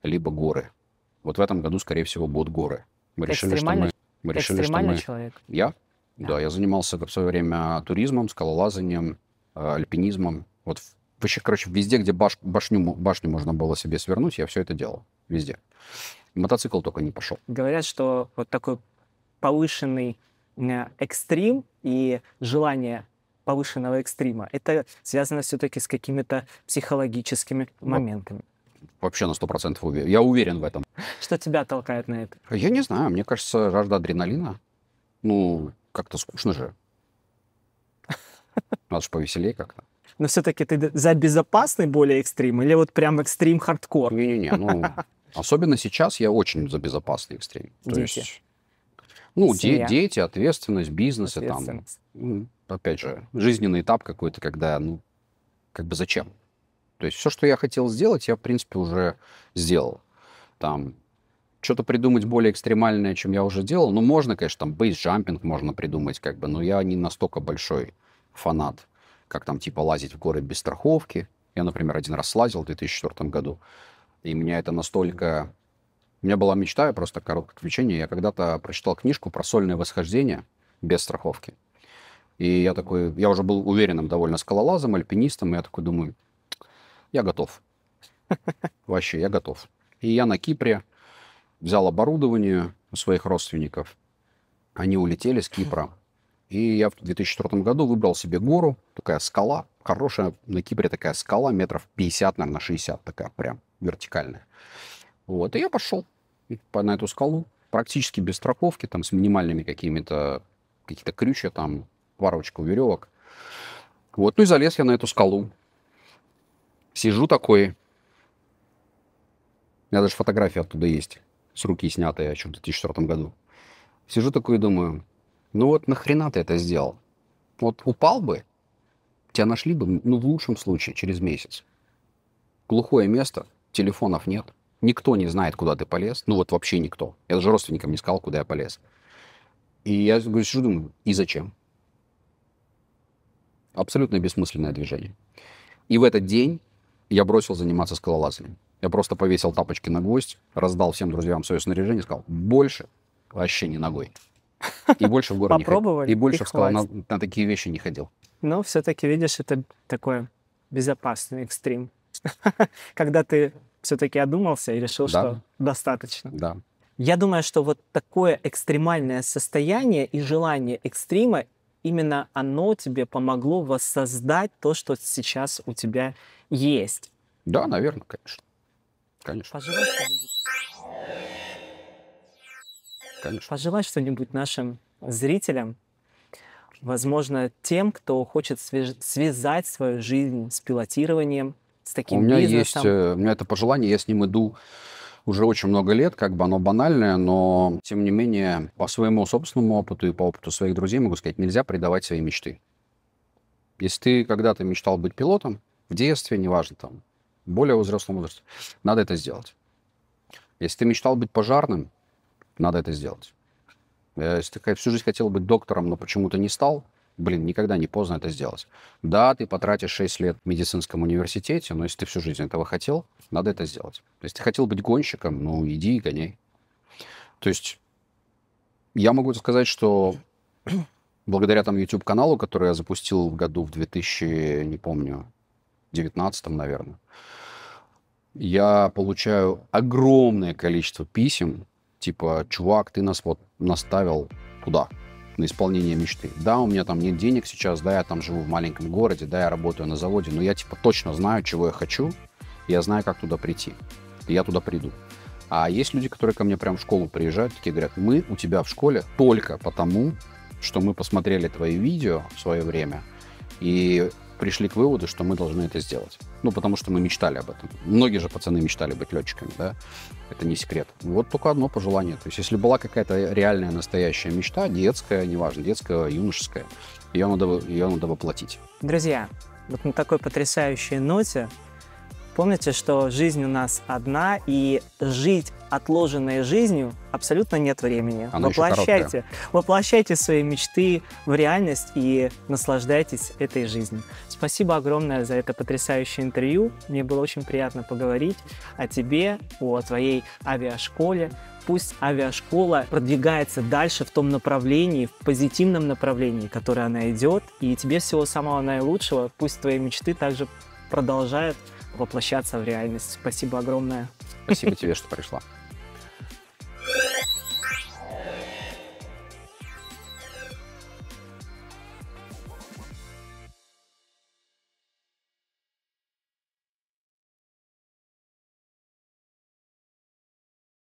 либо горы. Вот в этом году, скорее всего, будут горы. Мы решили, что мы... мы решили, что мы... человек. Я? Да. да, я занимался в свое время туризмом, скалолазанием, э, альпинизмом. Вот вообще, короче, везде, где баш, башню, башню можно было себе свернуть, я все это делал. Везде. Мотоцикл только не пошел. Говорят, что вот такой повышенный э, экстрим и желание повышенного экстрима, это связано все-таки с какими-то психологическими моментами. Вообще на 100% уверен. Я уверен в этом. Что тебя толкает на это? Я не знаю. Мне кажется, жажда адреналина. Ну, как-то скучно же. Надо же повеселее как-то но все-таки ты за безопасный более экстрим или вот прям экстрим хардкор? Не-не-не, ну, особенно сейчас я очень за безопасный экстрим. То есть, ну, де- дети, ответственность, бизнес ответственность. и ну, там, опять же, жизненный этап какой-то, когда, ну, как бы зачем? То есть все, что я хотел сделать, я, в принципе, уже сделал. Там что-то придумать более экстремальное, чем я уже делал. Ну, можно, конечно, там бейсджампинг можно придумать, как бы, но я не настолько большой фанат как там типа лазить в горы без страховки. Я, например, один раз слазил в 2004 году, и меня это настолько... У меня была мечта, я просто короткое отвлечение, я когда-то прочитал книжку про сольное восхождение без страховки. И я такой, я уже был уверенным довольно скалолазом, альпинистом, и я такой думаю, я готов. Вообще, я готов. И я на Кипре взял оборудование у своих родственников. Они улетели с Кипра и я в 2004 году выбрал себе гору, такая скала, хорошая, на Кипре такая скала, метров 50, наверное, 60, такая прям вертикальная. Вот, и я пошел на эту скалу, практически без страховки, там, с минимальными какими-то, какие-то крючья, там, парочку веревок. Вот, ну и залез я на эту скалу. Сижу такой. У меня даже фотография оттуда есть, с руки снятая еще в 2004 году. Сижу такой и думаю, ну вот нахрена ты это сделал? Вот упал бы, тебя нашли бы, ну, в лучшем случае, через месяц. Глухое место, телефонов нет, никто не знает, куда ты полез, ну вот вообще никто. Я даже родственникам не сказал, куда я полез. И я говорю, сижу, думаю, и зачем? Абсолютно бессмысленное движение. И в этот день я бросил заниматься скалолазанием. Я просто повесил тапочки на гвоздь, раздал всем друзьям свое снаряжение и сказал, больше вообще не ногой. И больше в город Попробовали, не ходил. И больше и сказал, на, на такие вещи не ходил. Но ну, все-таки, видишь, это такой безопасный экстрим. Когда ты все-таки одумался и решил, да. что достаточно. Да. Я думаю, что вот такое экстремальное состояние и желание экстрима, именно оно тебе помогло воссоздать то, что сейчас у тебя есть. Да, наверное, конечно. Конечно. Пожалуйста пожелать что-нибудь нашим зрителям, возможно, тем, кто хочет связать свою жизнь с пилотированием, с таким у меня бизнесом? Есть, э, у меня это пожелание, я с ним иду уже очень много лет, как бы оно банальное, но тем не менее по своему собственному опыту и по опыту своих друзей могу сказать, нельзя предавать свои мечты. Если ты когда-то мечтал быть пилотом, в детстве, неважно, там, более взрослом возрасте, надо это сделать. Если ты мечтал быть пожарным, надо это сделать. Если ты всю жизнь хотел быть доктором, но почему-то не стал, блин, никогда не поздно это сделать. Да, ты потратишь 6 лет в медицинском университете, но если ты всю жизнь этого хотел, надо это сделать. Если ты хотел быть гонщиком, ну, иди и гоняй. То есть я могу сказать, что благодаря там YouTube-каналу, который я запустил в году в 2000, не помню, 19 наверное, я получаю огромное количество писем типа, чувак, ты нас вот наставил туда, на исполнение мечты. Да, у меня там нет денег сейчас, да, я там живу в маленьком городе, да, я работаю на заводе, но я типа точно знаю, чего я хочу, и я знаю, как туда прийти. И я туда приду. А есть люди, которые ко мне прям в школу приезжают, такие говорят, мы у тебя в школе только потому, что мы посмотрели твои видео в свое время, и пришли к выводу, что мы должны это сделать. Ну, потому что мы мечтали об этом. Многие же пацаны мечтали быть летчиками, да? Это не секрет. Вот только одно пожелание. То есть, если была какая-то реальная, настоящая мечта, детская, неважно, детская, юношеская, ее надо, ее надо воплотить. Друзья, вот на такой потрясающей ноте Помните, что жизнь у нас одна, и жить отложенной жизнью абсолютно нет времени. Оно воплощайте, воплощайте свои мечты в реальность и наслаждайтесь этой жизнью. Спасибо огромное за это потрясающее интервью. Мне было очень приятно поговорить о тебе, о твоей авиашколе. Пусть авиашкола продвигается дальше в том направлении, в позитивном направлении, которое она идет. И тебе всего самого наилучшего. Пусть твои мечты также продолжают воплощаться в реальность. Спасибо огромное. Спасибо тебе, что пришла.